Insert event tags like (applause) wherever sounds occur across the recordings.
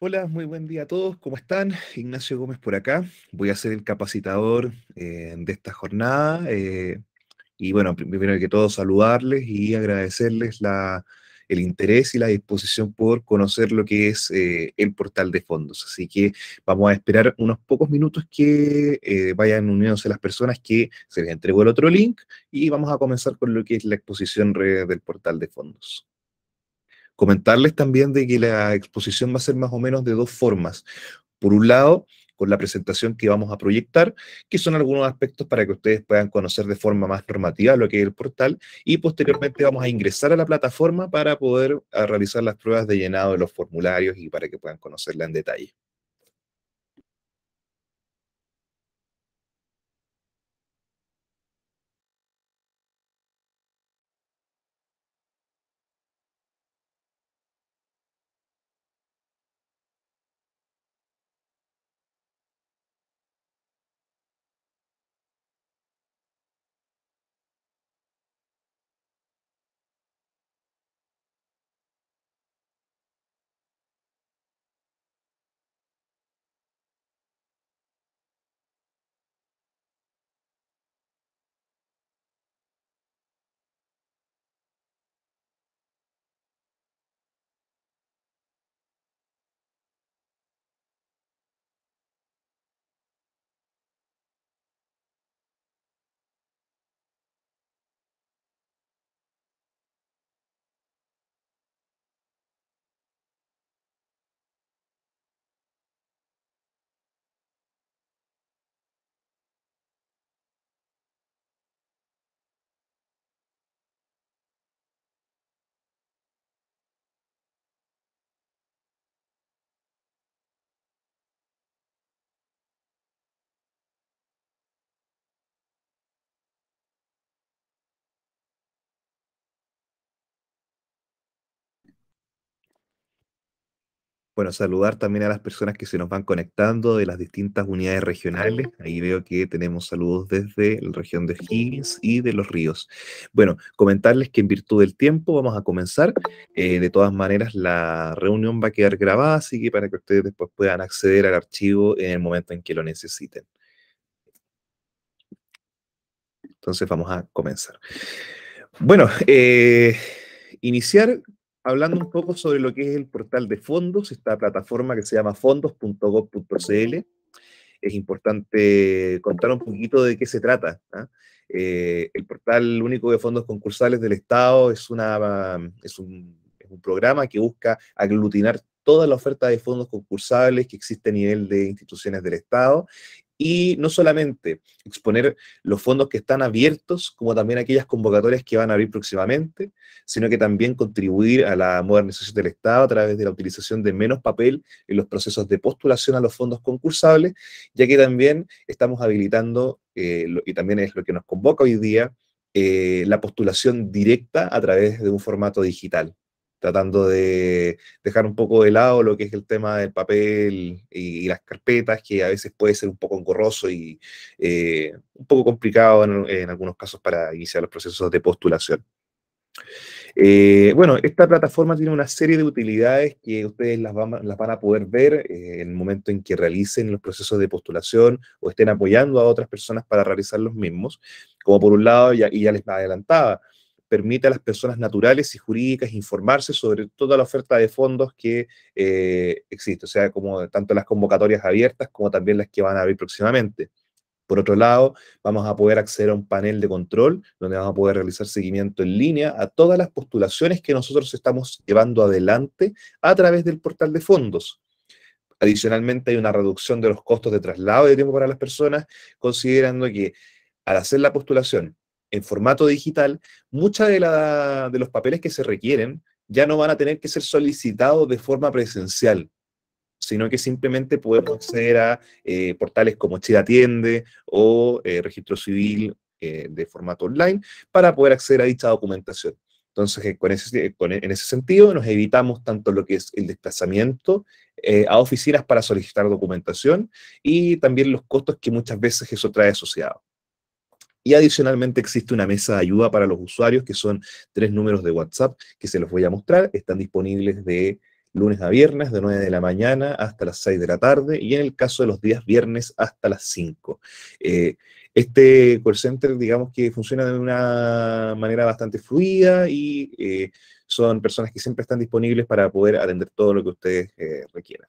Hola, muy buen día a todos. ¿Cómo están? Ignacio Gómez por acá. Voy a ser el capacitador eh, de esta jornada. Eh, y bueno, primero que todo saludarles y agradecerles el interés y la disposición por conocer lo que es eh, el portal de fondos. Así que vamos a esperar unos pocos minutos que vayan vayan uniéndose las personas que se les entregó el otro link y vamos a comenzar con lo que es la exposición del portal de fondos. Comentarles también de que la exposición va a ser más o menos de dos formas. Por un lado, con la presentación que vamos a proyectar, que son algunos aspectos para que ustedes puedan conocer de forma más normativa lo que es el portal y posteriormente vamos a ingresar a la plataforma para poder realizar las pruebas de llenado de los formularios y para que puedan conocerla en detalle. Bueno, saludar también a las personas que se nos van conectando de las distintas unidades regionales. Ahí veo que tenemos saludos desde la región de Higgins y de Los Ríos. Bueno, comentarles que en virtud del tiempo vamos a comenzar. Eh, de todas maneras, la reunión va a quedar grabada, así que para que ustedes después puedan acceder al archivo en el momento en que lo necesiten. Entonces vamos a comenzar. Bueno, eh, iniciar hablando un poco sobre lo que es el portal de fondos, esta plataforma que se llama fondos.gov.cl. Es importante contar un poquito de qué se trata. ¿ah? Eh, el portal único de fondos concursales del Estado es, una, un, es un programa que busca aglutinar toda la oferta de fondos concursables que existe a nivel de instituciones del Estado y no solamente exponer los fondos que están abiertos, como también aquellas convocatorias que van a abrir próximamente, sino que también contribuir a la modernización del Estado a través de la utilización de menos papel en los procesos de postulación a los fondos concursables, ya que también estamos habilitando, eh, y también es lo que nos convoca hoy día, eh, la postulación directa a través de un formato digital tratando de dejar un poco de lado lo que es el tema del papel y, las carpetas, que a veces puede ser un poco engorroso y eh, un poco complicado en, algunos casos para iniciar los procesos de postulación. Eh, bueno, esta plataforma tiene una serie de utilidades que ustedes las van, a poder ver eh, en el momento en que realicen los procesos de postulación o estén apoyando a otras personas para realizar los mismos. Como por un lado, y ya les adelantaba, permite a las personas naturales y jurídicas informarse sobre toda la oferta de fondos que eh, existe, o sea, como tanto las convocatorias abiertas como también las que van a abrir próximamente. Por otro lado, vamos a poder acceder a un panel de control donde vamos a poder realizar seguimiento en línea a todas las postulaciones que nosotros estamos llevando adelante a través del portal de fondos. Adicionalmente, hay una reducción de los costos de traslado de tiempo para las personas, considerando que al hacer la postulación en formato digital, muchos de, los papeles que se requieren ya no van a tener que ser solicitados de forma presencial, sino que simplemente podemos acceder a eh, portales como Chile Atiende o eh, Registro Civil eh, de formato online para poder acceder a dicha documentación. Entonces, en ese sentido, nos evitamos tanto lo que es el desplazamiento a oficinas para solicitar documentación y también los costos que muchas veces eso trae asociado. Y adicionalmente existe una mesa de ayuda para los usuarios, que son tres números de WhatsApp que se los voy a mostrar. Están disponibles de lunes a viernes, de 9 de la mañana hasta las 6 de la tarde, y en el caso de los días viernes hasta las 5. Eh, este call center, digamos que funciona de una manera bastante fluida y eh, son personas que siempre están disponibles para poder atender todo lo que ustedes eh, requieran.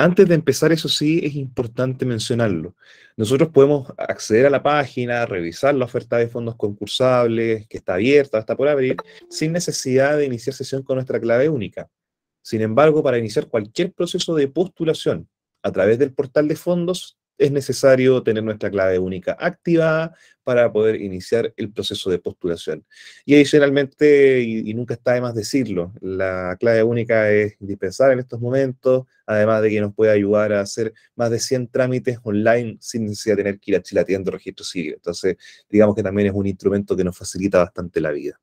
Antes de empezar, eso sí, es importante mencionarlo. Nosotros podemos acceder a la página, revisar la oferta de fondos concursables, que está abierta, está por abrir, sin necesidad de iniciar sesión con nuestra clave única. Sin embargo, para iniciar cualquier proceso de postulación a través del portal de fondos, es necesario tener nuestra clave única activada para poder iniciar el proceso de postulación. Y adicionalmente, y, nunca está de más decirlo, la clave única es indispensable en estos momentos, además de que nos puede ayudar a hacer más de 100 trámites online sin necesidad de tener que ir a Chile registro civil. Entonces, digamos que también es un instrumento que nos facilita bastante la vida.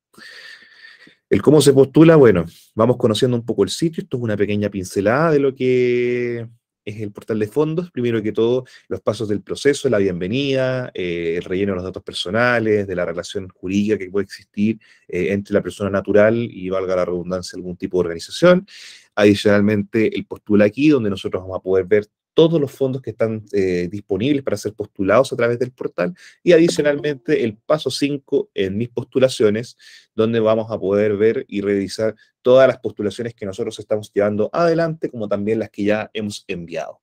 El cómo se postula, bueno, vamos conociendo un poco el sitio, esto es una pequeña pincelada de lo que es el portal de fondos, primero que todo, los pasos del proceso, la bienvenida, eh, el relleno de los datos personales, de la relación jurídica que puede existir eh, entre la persona natural y, valga la redundancia, algún tipo de organización. Adicionalmente, el postula aquí, donde nosotros vamos a poder ver todos los fondos que están eh, disponibles para ser postulados a través del portal y adicionalmente el paso 5 en mis postulaciones, donde vamos a poder ver y revisar todas las postulaciones que nosotros estamos llevando adelante, como también las que ya hemos enviado.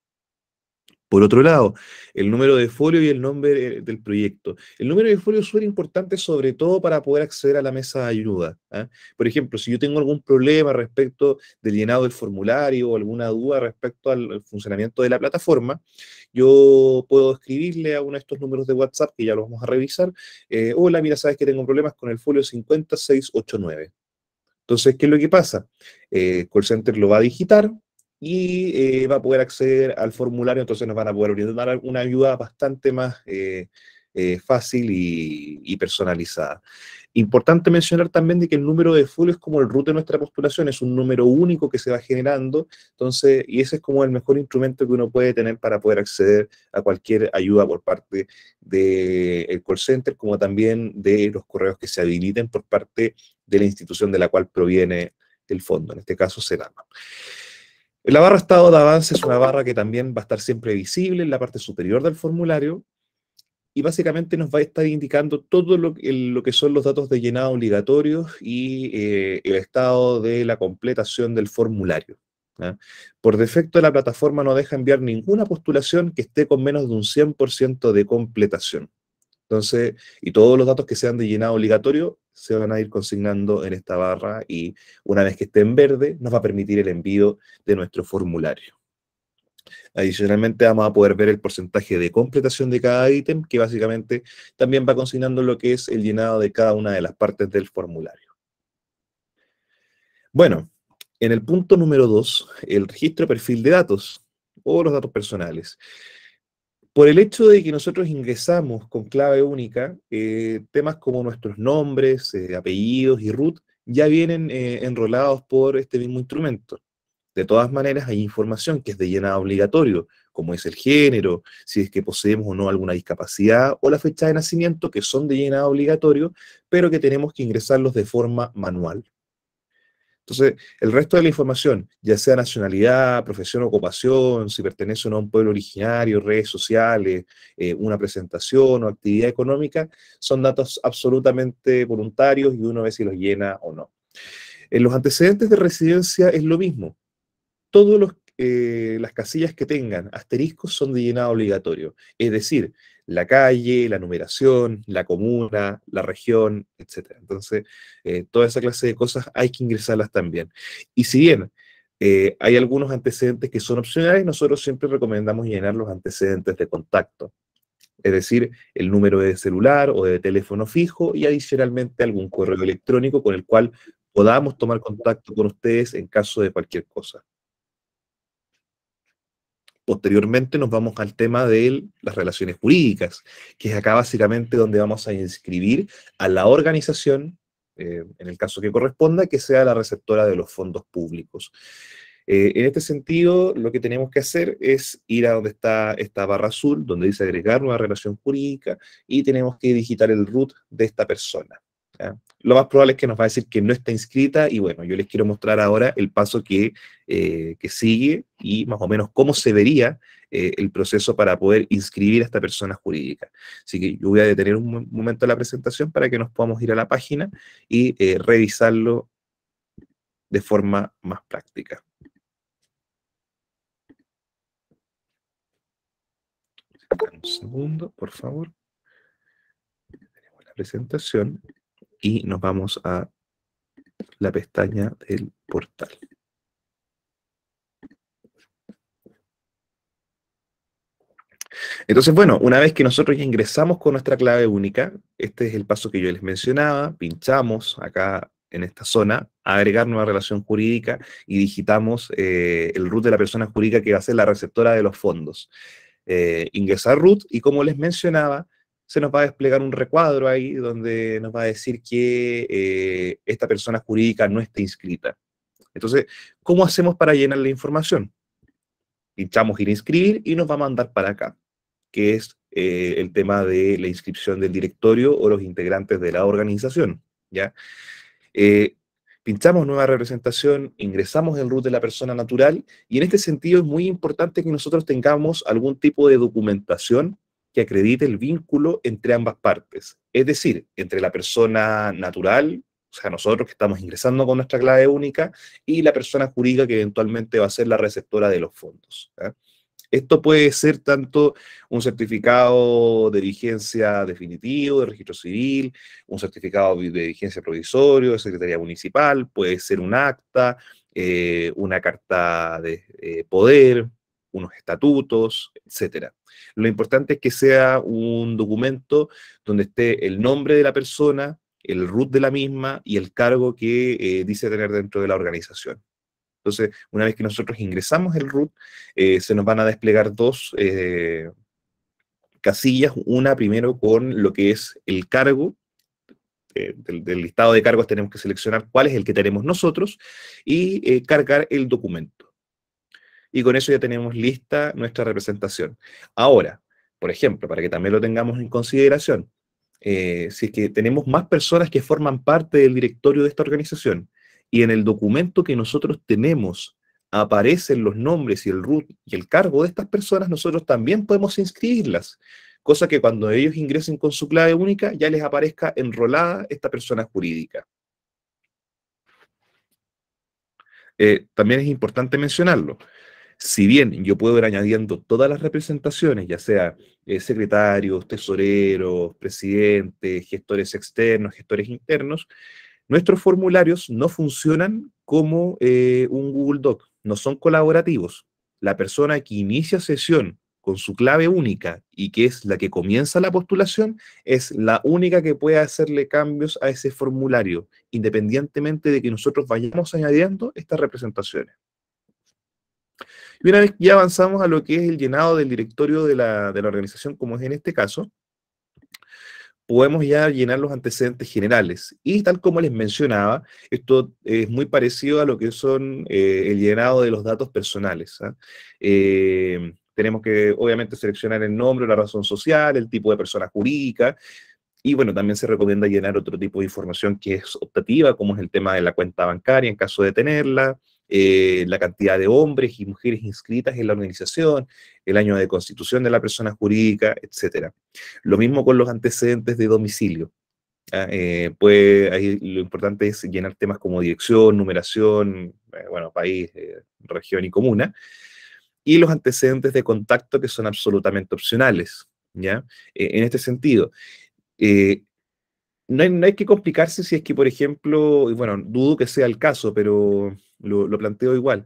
Por otro lado, el número de folio y el nombre eh, del proyecto. El número de folio es súper importante, sobre todo para poder acceder a la mesa de ayuda. ¿ah? Por ejemplo, si yo tengo algún problema respecto del llenado del formulario o alguna duda respecto al, funcionamiento de la plataforma, yo puedo escribirle a uno de estos números de WhatsApp que ya lo vamos a revisar. Eh, Hola, mira, sabes que tengo problemas con el folio 50689. Entonces, ¿qué es lo que pasa? Eh, call Center lo va a digitar, y eh, va a poder acceder al formulario, entonces nos van a poder brindar una ayuda bastante más eh, eh, fácil y, personalizada. Importante mencionar también de que el número de full es como el root de nuestra postulación, es un número único que se va generando, entonces, y ese es como el mejor instrumento que uno puede tener para poder acceder a cualquier ayuda por parte del call center, como también de los correos que se habiliten por parte de la institución de la cual proviene el fondo, en este caso Senama. La barra estado de avance es una barra que también va a estar siempre visible en la parte superior del formulario y básicamente nos va a estar indicando todo lo, que son los datos de llenado obligatorios y eh, el estado de la completación del formulario. Por defecto, la plataforma no deja enviar ninguna postulación que esté con menos de un 100% de completación. Entonces, y todos los datos que sean de llenado obligatorio se van a ir consignando en esta barra y una vez que esté en verde nos va a permitir el envío de nuestro formulario. Adicionalmente vamos a poder ver el porcentaje de completación de cada ítem, que básicamente también va consignando lo que es el llenado de cada una de las partes del formulario. Bueno, en el punto número 2, el registro de perfil de datos o los datos personales por el hecho de que nosotros ingresamos con clave única, eh, temas como nuestros nombres, eh, apellidos y root ya vienen eh, enrolados por este mismo instrumento. De todas maneras, hay información que es de llenado obligatorio, como es el género, si es que poseemos o no alguna discapacidad o la fecha de nacimiento, que son de llenado obligatorio, pero que tenemos que ingresarlos de forma manual. Entonces, el resto de la información, ya sea nacionalidad, profesión, ocupación, si pertenece o no a un pueblo originario, redes sociales, eh, una presentación o actividad económica, son datos absolutamente voluntarios y uno ve si los llena o no. En los antecedentes de residencia es lo mismo. Todos los eh, las casillas que tengan asteriscos son de llenado obligatorio. Es decir, la calle, la numeración, la comuna, la región, etc. Entonces, eh, toda esa clase de cosas hay que ingresarlas también. Y si bien eh, hay algunos antecedentes que son opcionales, nosotros siempre recomendamos llenar los antecedentes de contacto. Es decir, el número de celular o de teléfono fijo y adicionalmente algún correo electrónico con el cual podamos tomar contacto con ustedes en caso de cualquier cosa. Posteriormente nos vamos al tema de las relaciones jurídicas, que es acá básicamente donde vamos a inscribir a la organización, eh, en el caso que corresponda, que sea la receptora de los fondos públicos. Eh, en este sentido, lo que tenemos que hacer es ir a donde está esta barra azul, donde dice agregar nueva relación jurídica, y tenemos que digitar el root de esta persona lo más probable es que nos va a decir que no está inscrita y bueno, yo les quiero mostrar ahora el paso que, eh, sigue y más o menos cómo se vería eh, el proceso para poder inscribir a esta persona jurídica. Así que yo voy a detener un momento la presentación para que nos podamos ir a la página y eh, revisarlo de forma más práctica. Un segundo, por favor. Tenemos la presentación y nos vamos a la pestaña del portal. Entonces, bueno, una vez que nosotros ingresamos con nuestra clave única, este es el paso que yo les mencionaba, pinchamos acá en esta zona, agregar nueva relación jurídica y digitamos eh, el root de la persona jurídica que va a ser la receptora de los fondos. Eh, ingresar root y como les mencionaba, se nos va a desplegar un recuadro ahí donde nos va a decir que eh, esta persona jurídica no está inscrita. Entonces, ¿cómo hacemos para llenar la información? Pinchamos ir a inscribir y nos va a mandar para acá, que es eh, el tema de la inscripción del directorio o los integrantes de la organización. ¿ya? Eh, pinchamos nueva representación, ingresamos el root de la persona natural y en este sentido es muy importante que nosotros tengamos algún tipo de documentación que acredite el vínculo entre ambas partes, es decir, entre la persona natural, o sea, nosotros que estamos ingresando con nuestra clave única, y la persona jurídica que eventualmente va a ser la receptora de los fondos. Esto puede ser tanto un certificado de vigencia definitivo, de registro civil, un certificado de vigencia provisorio, de secretaría municipal, puede ser un acta, eh, una carta de eh, poder, unos estatutos, etcétera. Lo importante es que sea un documento donde esté el nombre de la persona, el root de la misma y el cargo que eh, dice tener dentro de la organización. Entonces, una vez que nosotros ingresamos el root, eh, se nos van a desplegar dos eh, casillas. Una primero con lo que es el cargo. del, listado de cargos tenemos que seleccionar cuál es el que tenemos nosotros y cargar el documento y con eso ya tenemos lista nuestra representación. Ahora, por ejemplo, para que también lo tengamos en consideración, eh, si es que tenemos más personas que forman parte del directorio de esta organización y en el documento que nosotros tenemos aparecen los nombres y el root y el cargo de estas personas, nosotros también podemos inscribirlas, cosa que cuando ellos ingresen con su clave única ya les aparezca enrolada esta persona jurídica. Eh, también es importante mencionarlo si bien yo puedo ir añadiendo todas las representaciones, ya sea eh, secretarios, tesoreros, presidentes, gestores externos, gestores internos, nuestros formularios no funcionan como eh, un Google Doc, no son colaborativos. La persona que inicia sesión con su clave única y que es la que comienza la postulación, es la única que puede hacerle cambios a ese formulario, independientemente de que nosotros vayamos añadiendo estas representaciones. Y una vez que ya avanzamos a lo que es el llenado del directorio de la, organización, como es en este caso, podemos ya llenar los antecedentes generales. Y tal como les mencionaba, esto es muy parecido a lo que son eh, el llenado de los datos personales. ¿ah? Eh, tenemos que, obviamente, seleccionar el nombre, la razón social, el tipo de persona jurídica. Y bueno, también se recomienda llenar otro tipo de información que es optativa, como es el tema de la cuenta bancaria en caso de tenerla, eh, la cantidad de hombres y mujeres inscritas en la organización, el año de constitución de la persona jurídica, etc. Lo mismo con los antecedentes de domicilio. Eh, pues ahí lo importante es llenar temas como dirección, numeración, eh, bueno, país, región y comuna, y los antecedentes de contacto que son absolutamente opcionales, ¿ya? en este sentido, no hay, que complicarse si es que, por ejemplo, bueno, dudo que sea el caso, pero lo, planteo igual,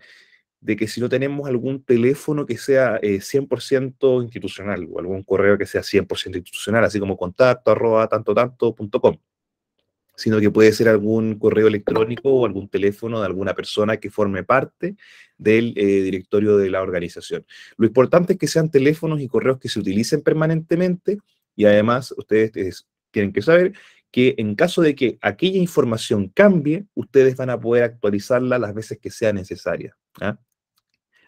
de que si no tenemos algún teléfono que sea 100% eh, institucional o algún correo que sea 100% institucional, así como contacto arroba tanto tanto sino que puede ser algún correo electrónico o algún teléfono de alguna persona que forme parte del eh, directorio de la organización. Lo importante es que sean teléfonos y correos que se utilicen permanentemente y además ustedes eh, tienen que saber que en caso de que aquella información cambie, ustedes van a poder actualizarla las veces que sea necesaria. ¿ah?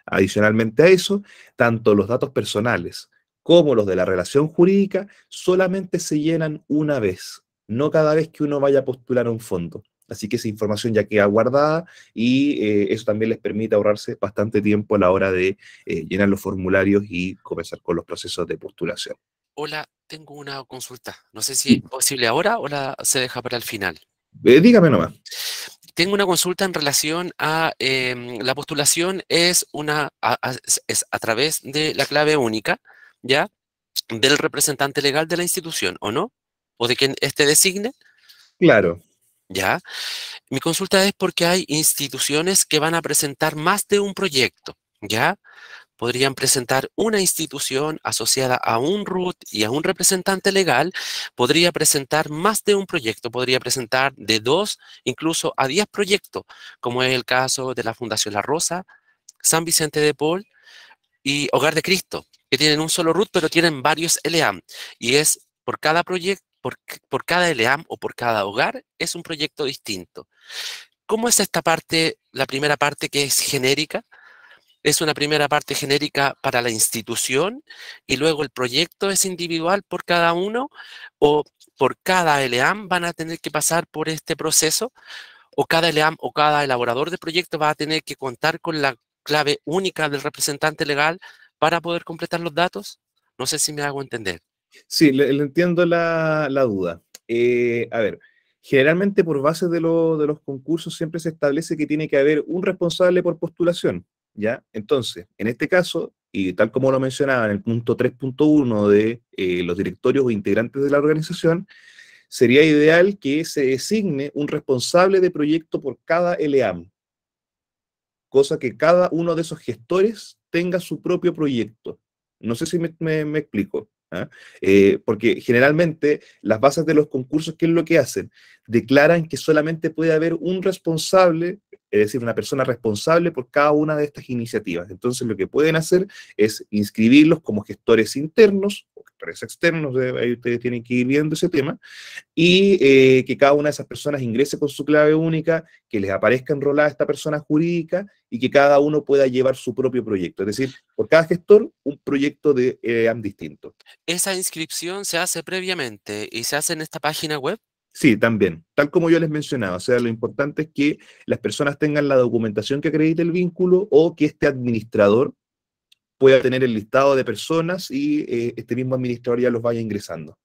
Adicionalmente a eso, tanto los datos personales como los de la relación jurídica solamente se llenan una vez, no cada vez que uno vaya a postular un fondo. Así que esa información ya queda guardada y eh, eso también les permite ahorrarse bastante tiempo a la hora de eh, llenar los formularios y comenzar con los procesos de postulación hola, tengo una consulta. No sé si es posible ahora o la se deja para el final. Eh, dígame nomás. Tengo una consulta en relación a em, la postulación es una a, es a través de la clave única, ¿ya? Del representante legal de la institución, ¿o no? ¿O de quien este designe? Claro. ¿Ya? Mi consulta es porque hay instituciones que van a presentar más de un proyecto, ¿ya? podrían presentar una institución asociada a un RUT y a un representante legal, podría presentar más de un proyecto, podría presentar de dos, incluso a diez proyectos, como es el caso de la Fundación La Rosa, San Vicente de Paul y Hogar de Cristo, que tienen un solo RUT, pero tienen varios LEAM, y es por cada proyecto, por, por cada LEAM o por cada hogar, es un proyecto distinto. ¿Cómo es esta parte, la primera parte que es genérica? es una primera parte genérica para la institución y luego el proyecto es individual por cada uno o por cada LEAM van a tener que pasar por este proceso o cada LEAM o cada elaborador de proyecto va a tener que contar con la clave única del representante legal para poder completar los datos. No sé si me hago entender. Sí, le, entiendo la, duda. Eh, a ver, generalmente por base de los concursos siempre se establece que tiene que haber un responsable por postulación. Entonces, en este caso, y tal como lo mencionaba en el punto 3.1 de eh, los directorios o integrantes de la organización, sería ideal que se designe un responsable de proyecto por cada LEAM, cosa que cada uno de esos gestores tenga su propio proyecto. No sé si me, explico. ¿ah? Eh, porque generalmente las bases de los concursos, ¿qué es lo que hacen? Declaran que solamente puede haber un responsable es decir, una persona responsable por cada una de estas iniciativas. Entonces, lo que pueden hacer es inscribirlos como gestores internos o gestores externos, ahí ustedes tienen que ir viendo ese tema, y eh, que cada una de esas personas ingrese con su clave única, que les aparezca enrolada esta persona jurídica y que cada uno pueda llevar su propio proyecto. Es decir, por cada gestor, un proyecto de AM eh, distinto. Esa inscripción se hace previamente y se hace en esta página web. Sí, también. Tal como yo les mencionaba, o sea, lo importante es que las personas tengan la documentación que acredite el vínculo o que este administrador pueda tener el listado de personas y eh, este mismo administrador ya los vaya ingresando.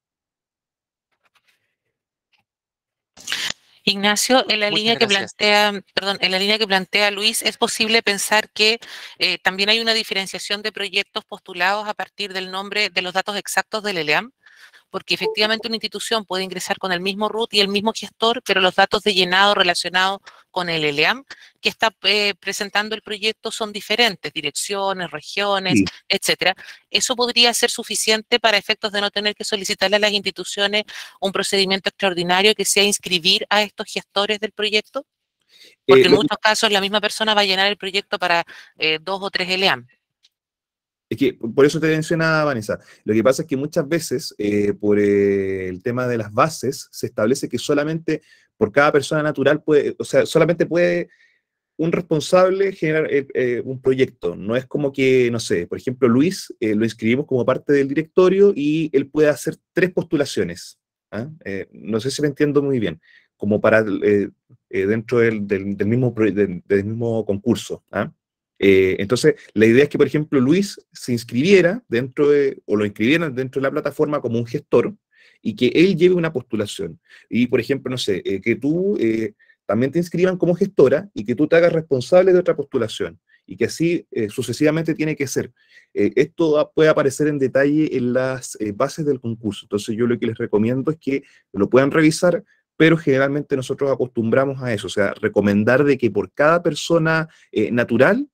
Ignacio, en la línea que plantea, perdón, en la línea que plantea Luis, es posible pensar que eh, también hay una diferenciación de proyectos postulados a partir del nombre de los datos exactos del ELEAM porque efectivamente una institución puede ingresar con el mismo root y el mismo gestor, pero los datos de llenado relacionados con el ELEAM que está eh, presentando el proyecto son diferentes, direcciones, regiones, etcétera. Eso podría ser suficiente para efectos de no tener que solicitarle a las instituciones un procedimiento extraordinario que sea inscribir a estos gestores del proyecto, eh, porque en muchos casos la misma persona va a llenar el proyecto para eh, dos o tres ELEAM. Es que por eso te mencionaba Vanessa. Lo que pasa es que muchas veces, eh, por eh, el tema de las bases, se establece que solamente por cada persona natural puede, o sea, solamente puede un responsable generar eh, un proyecto. No es como que, no sé, por ejemplo, Luis lo inscribimos como parte del directorio y él puede hacer tres postulaciones. ¿ah? no sé si lo entiendo muy bien, como para dentro del, del, mismo, del, mismo concurso. ¿ah? Eh, entonces, la idea es que, por ejemplo, Luis se inscribiera dentro de, o lo inscribieran dentro de la plataforma como un gestor y que él lleve una postulación. Y, por ejemplo, no sé, eh, que tú eh, también te inscriban como gestora y que tú te hagas responsable de otra postulación y que así sucesivamente tiene que ser. esto puede aparecer en detalle en las bases del concurso. Entonces, yo lo que les recomiendo es que lo puedan revisar pero generalmente nosotros acostumbramos a eso, o sea, recomendar de que por cada persona natural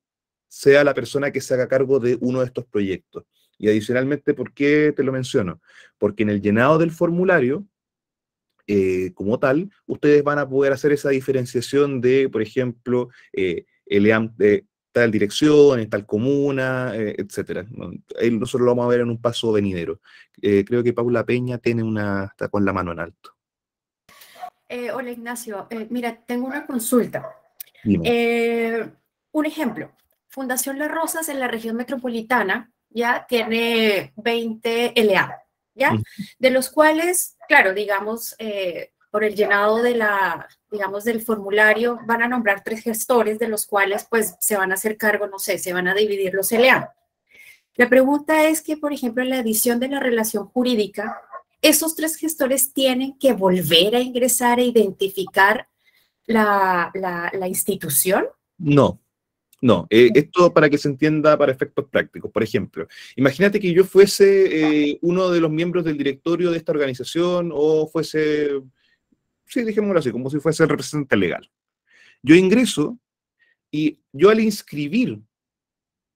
sea la persona que se haga cargo de uno de estos proyectos. Y adicionalmente, ¿por qué te lo menciono? Porque en el llenado del formulario, eh, como tal, ustedes van a poder hacer esa diferenciación de, por ejemplo, eh, el e tal dirección, en tal comuna, eh, etc. nosotros lo vamos a ver en un paso venidero. creo que Paula Peña tiene una, está con la mano en alto. hola Ignacio, mira, tengo una consulta. un ejemplo, Fundación Las Rosas en la región metropolitana ya tiene 20 LA, ¿ya? De los cuales, claro, digamos, eh, por el llenado de la, digamos, del formulario, van a nombrar tres gestores de los cuales, pues, se van a hacer cargo, no sé, se van a dividir los LA. La pregunta es que, por ejemplo, en la edición de la relación jurídica, esos tres gestores tienen que volver a ingresar e identificar la, la, la institución. No, no, eh, esto para que se entienda para efectos prácticos. Por ejemplo, imagínate que yo fuese eh, uno de los miembros del directorio de esta organización o fuese, sí, dejémoslo así, como si fuese el representante legal. Yo ingreso y yo al inscribir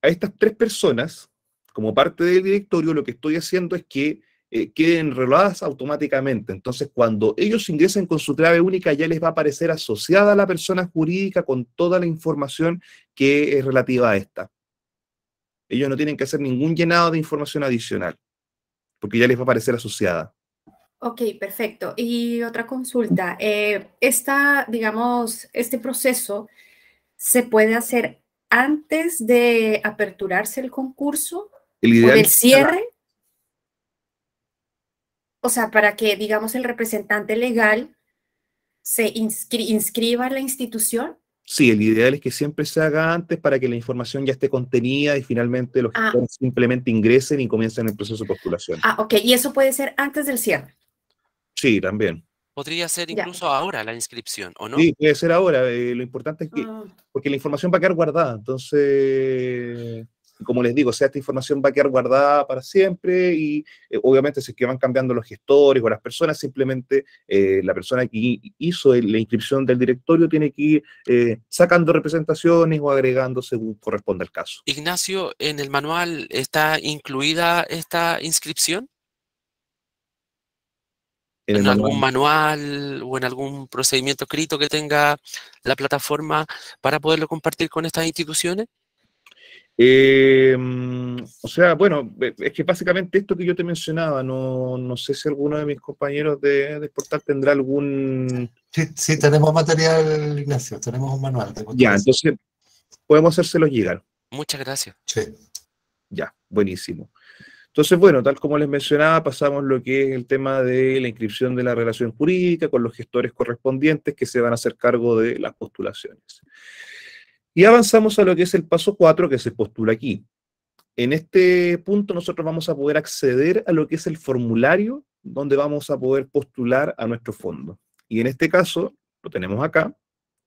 a estas tres personas como parte del directorio, lo que estoy haciendo es que eh, queden relojadas automáticamente. Entonces, cuando ellos ingresen con su clave única, ya les va a aparecer asociada la persona jurídica con toda la información que es relativa a esta. Ellos no tienen que hacer ningún llenado de información adicional, porque ya les va a aparecer asociada. Ok, perfecto. Y otra consulta. Eh, esta, digamos, este proceso se puede hacer antes de aperturarse el concurso el o del cierre o sea, para que, digamos, el representante legal se inscriba en la institución? Sí, el ideal es que siempre se haga antes para que la información ya esté contenida y finalmente los ah. simplemente ingresen y comiencen el proceso de postulación. Ah, ok. ¿Y eso puede ser antes del cierre? Sí, también. Podría ser incluso ahora la inscripción, ¿o no? Sí, puede ser ahora. Eh, lo importante es que, ah. porque la información va a quedar guardada, entonces como les digo, o sea, esta información va a quedar guardada para siempre y eh, obviamente si es que van cambiando los gestores o las personas, simplemente eh, la persona que hizo la inscripción del directorio tiene que ir eh, sacando representaciones o agregando según corresponda al caso. Ignacio, ¿en el manual está incluida esta inscripción? en, algún manual o en algún procedimiento escrito que tenga la plataforma para poderlo compartir con estas instituciones? Eh, mm, o sea, bueno, es que básicamente esto que yo te mencionaba, no, sé si alguno de mis compañeros de, de tendrá algún... Sí, tenemos material, Ignacio, tenemos un manual. ya, entonces podemos hacérselo llegar. Muchas gracias. Sí. Ya, buenísimo. Entonces, bueno, tal como les mencionaba, pasamos lo que es el tema de la inscripción de la relación jurídica con los gestores correspondientes que se van a hacer cargo de las postulaciones. Y avanzamos a lo que es el paso 4 que se postula aquí. En este punto nosotros vamos a poder acceder a lo que es el formulario donde vamos a poder postular a nuestro fondo. Y en este caso lo tenemos acá,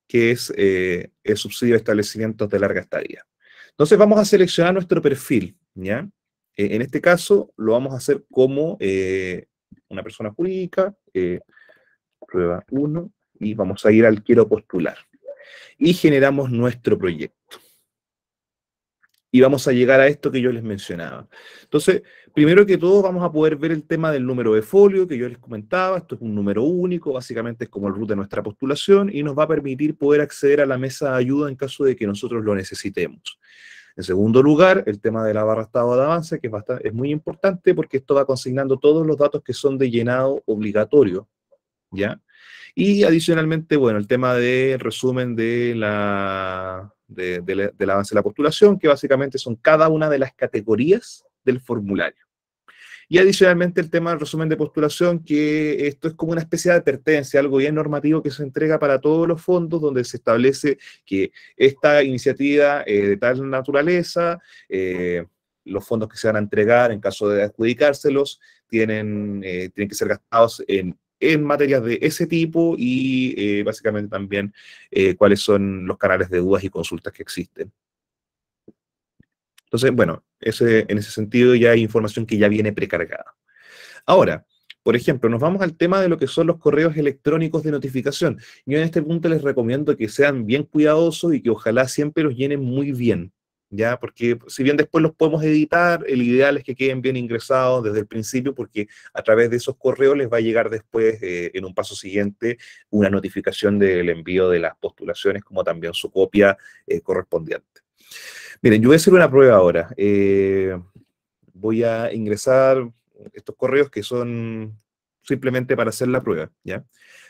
que es eh, el subsidio de establecimientos de larga estadía. Entonces vamos a seleccionar nuestro perfil, ¿ya? E, en este caso lo vamos a hacer como eh, una persona jurídica, eh, prueba 1, y vamos a ir al quiero postular y generamos nuestro proyecto. Y vamos a llegar a esto que yo les mencionaba. Entonces, primero que todo, vamos a poder ver el tema del número de folio que yo les comentaba. Esto es un número único, básicamente es como el root de nuestra postulación y nos va a permitir poder acceder a la mesa de ayuda en caso de que nosotros lo necesitemos. En segundo lugar, el tema de la barra estado de avance, que es muy importante porque esto va consignando todos los datos que son de llenado obligatorio ¿ya? Y adicionalmente, bueno, el tema del resumen de la, del avance de la postulación, que básicamente son cada una de las categorías del formulario. Y adicionalmente el tema del resumen de postulación, que esto es como una especie de advertencia, algo bien normativo que se entrega para todos los fondos, donde se establece que esta iniciativa eh, de tal naturaleza, eh, los fondos que se van a entregar en caso de adjudicárselos, tienen, eh, tienen que ser gastados en en materias de ese tipo y eh, básicamente también eh, cuáles son los canales de dudas y consultas que existen. Entonces, bueno, ese, en ese sentido ya hay información que ya viene precargada. Ahora, por ejemplo, nos vamos al tema de lo que son los correos electrónicos de notificación. Yo en este punto les recomiendo que sean bien cuidadosos y que ojalá siempre los llenen muy bien. Porque si bien después los podemos editar, el ideal es que queden bien ingresados desde el principio, porque a través de esos correos les va a llegar después, eh, en un paso siguiente, una notificación del envío de las postulaciones, como también su copia eh, correspondiente. Miren, yo voy a hacer una prueba ahora. Eh, voy a ingresar estos correos que son simplemente para hacer la prueba, ¿ya?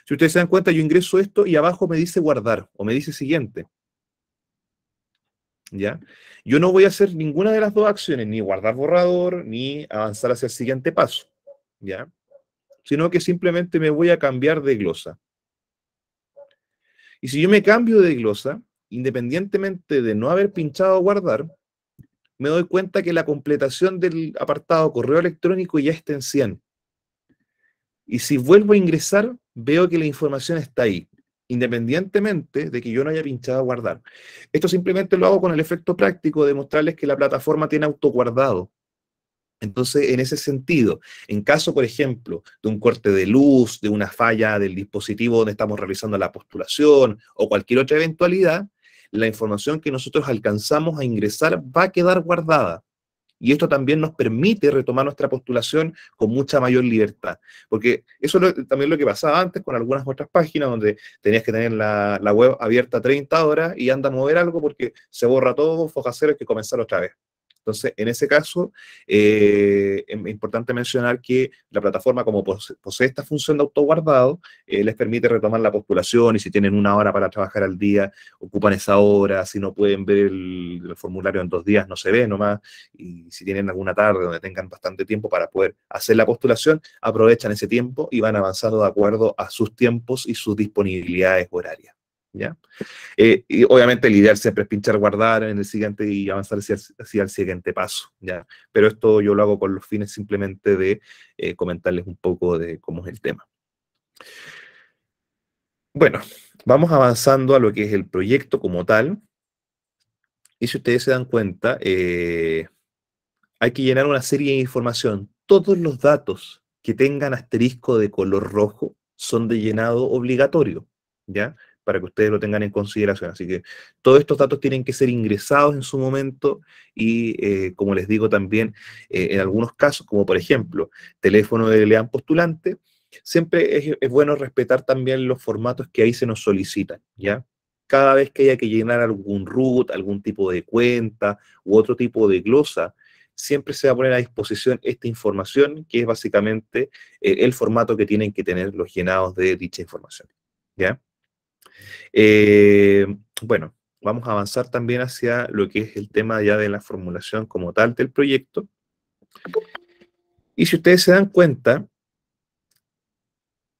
Si ustedes se dan cuenta, yo ingreso esto y abajo me dice guardar o me dice siguiente. ¿ya? Yo no voy a hacer ninguna de las dos acciones, ni guardar borrador, ni avanzar hacia el siguiente paso, ¿ya? Sino que simplemente me voy a cambiar de glosa. Y si yo me cambio de glosa, independientemente de no haber pinchado guardar, me doy cuenta que la completación del apartado correo electrónico ya está en 100. Y si vuelvo a ingresar, veo que la información está ahí independientemente de que yo no haya pinchado guardar. Esto simplemente lo hago con el efecto práctico de mostrarles que la plataforma tiene autoguardado. Entonces, en ese sentido, en caso, por ejemplo, de un corte de luz, de una falla del dispositivo donde estamos realizando la postulación o cualquier otra eventualidad, la información que nosotros alcanzamos a ingresar va a quedar guardada. Y esto también nos permite retomar nuestra postulación con mucha mayor libertad. Porque eso lo, también lo que pasaba antes con algunas otras páginas donde tenías que tener la, web abierta 30 horas y anda a mover algo porque se borra todo, foja cero, hay que comenzar otra vez. Entonces, en ese caso, eh, es importante mencionar que la plataforma, como posee esta función de autoguardado, eh, les permite retomar la postulación y si tienen una hora para trabajar al día, ocupan esa hora, si no pueden ver el formulario en dos días, no se ve nomás, y si tienen alguna tarde donde tengan bastante tiempo para poder hacer la postulación, aprovechan ese tiempo y van avanzando de acuerdo a sus tiempos y sus disponibilidades horarias. ¿ya? Eh, y obviamente el ideal siempre es pinchar, guardar en el siguiente y avanzar hacia, el siguiente paso, ¿ya? Pero esto yo lo hago con los fines simplemente de eh, comentarles un poco de cómo es el tema. Bueno, vamos avanzando a lo que es el proyecto como tal. Y si ustedes se dan cuenta, eh, hay que llenar una serie de información. Todos los datos que tengan asterisco de color rojo son de llenado obligatorio, ¿ya? para que ustedes lo tengan en consideración. Así que todos estos datos tienen que ser ingresados en su momento y, eh, como les digo también, eh, en algunos casos, como por ejemplo, teléfono de lean postulante, siempre es, bueno respetar también los formatos que ahí se nos solicitan, ¿ya? Cada vez que haya que llenar algún root, algún tipo de cuenta u otro tipo de glosa, siempre se va a poner a disposición esta información, que es básicamente eh, el formato que tienen que tener los llenados de dicha información, ¿ya? Eh, bueno, vamos a avanzar también hacia lo que es el tema ya de la formulación como tal del proyecto. Y si ustedes se dan cuenta,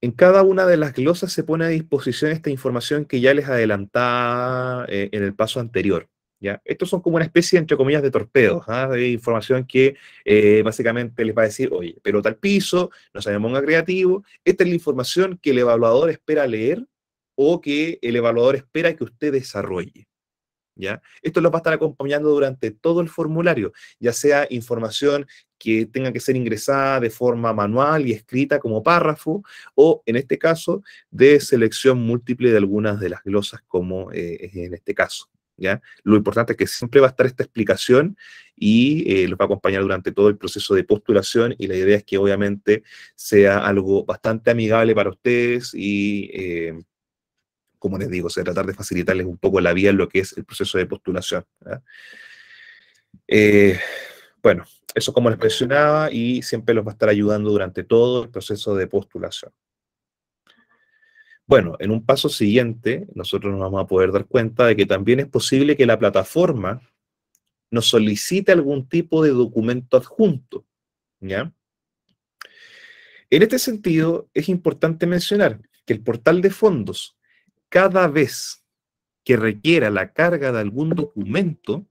en cada una de las glosas se pone a disposición esta información que ya les adelantaba eh, en el paso anterior. ¿ya? Estos son como una especie, entre comillas, de torpedos, ¿ah? de información que eh, básicamente les va a decir, oye, pero tal piso, no se creativo, esta es la información que el evaluador espera leer o que el evaluador espera que usted desarrolle. ¿Ya? Esto los va a estar acompañando durante todo el formulario, ya sea información que tenga que ser ingresada de forma manual y escrita como párrafo, o en este caso, de selección múltiple de algunas de las glosas, como eh, en este caso. ¿ya? Lo importante es que siempre va a estar esta explicación y lo eh, los va a acompañar durante todo el proceso de postulación y la idea es que obviamente sea algo bastante amigable para ustedes y... Eh, como les digo, se tratar de facilitarles un poco la vía en lo que es el proceso de postulación. Eh, bueno, eso como les mencionaba y siempre los va a estar ayudando durante todo el proceso de postulación. Bueno, en un paso siguiente, nosotros nos vamos a poder dar cuenta de que también es posible que la plataforma nos solicite algún tipo de documento adjunto. ¿ya? En este sentido, es importante mencionar que el portal de fondos cada vez que requiera la carga de algún documento,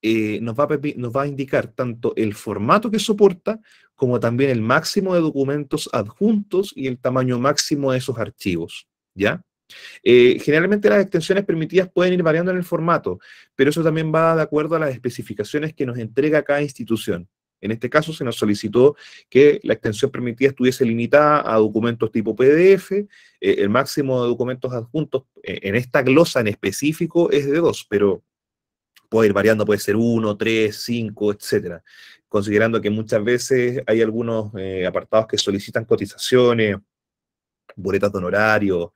eh, nos, va a, indicar tanto el formato que soporta como también el máximo de documentos adjuntos y el tamaño máximo de esos archivos. ¿Ya? Eh, generalmente las extensiones permitidas pueden ir variando en el formato, pero eso también va de acuerdo a las especificaciones que nos entrega cada institución. En este caso se nos solicitó que la extensión permitida estuviese limitada a documentos tipo PDF. Eh, el máximo de documentos adjuntos eh, en esta glosa en específico es de dos, pero puede ir variando, puede ser uno, tres, cinco, etcétera. Considerando que muchas veces hay algunos eh, apartados que solicitan cotizaciones, boletas de honorario,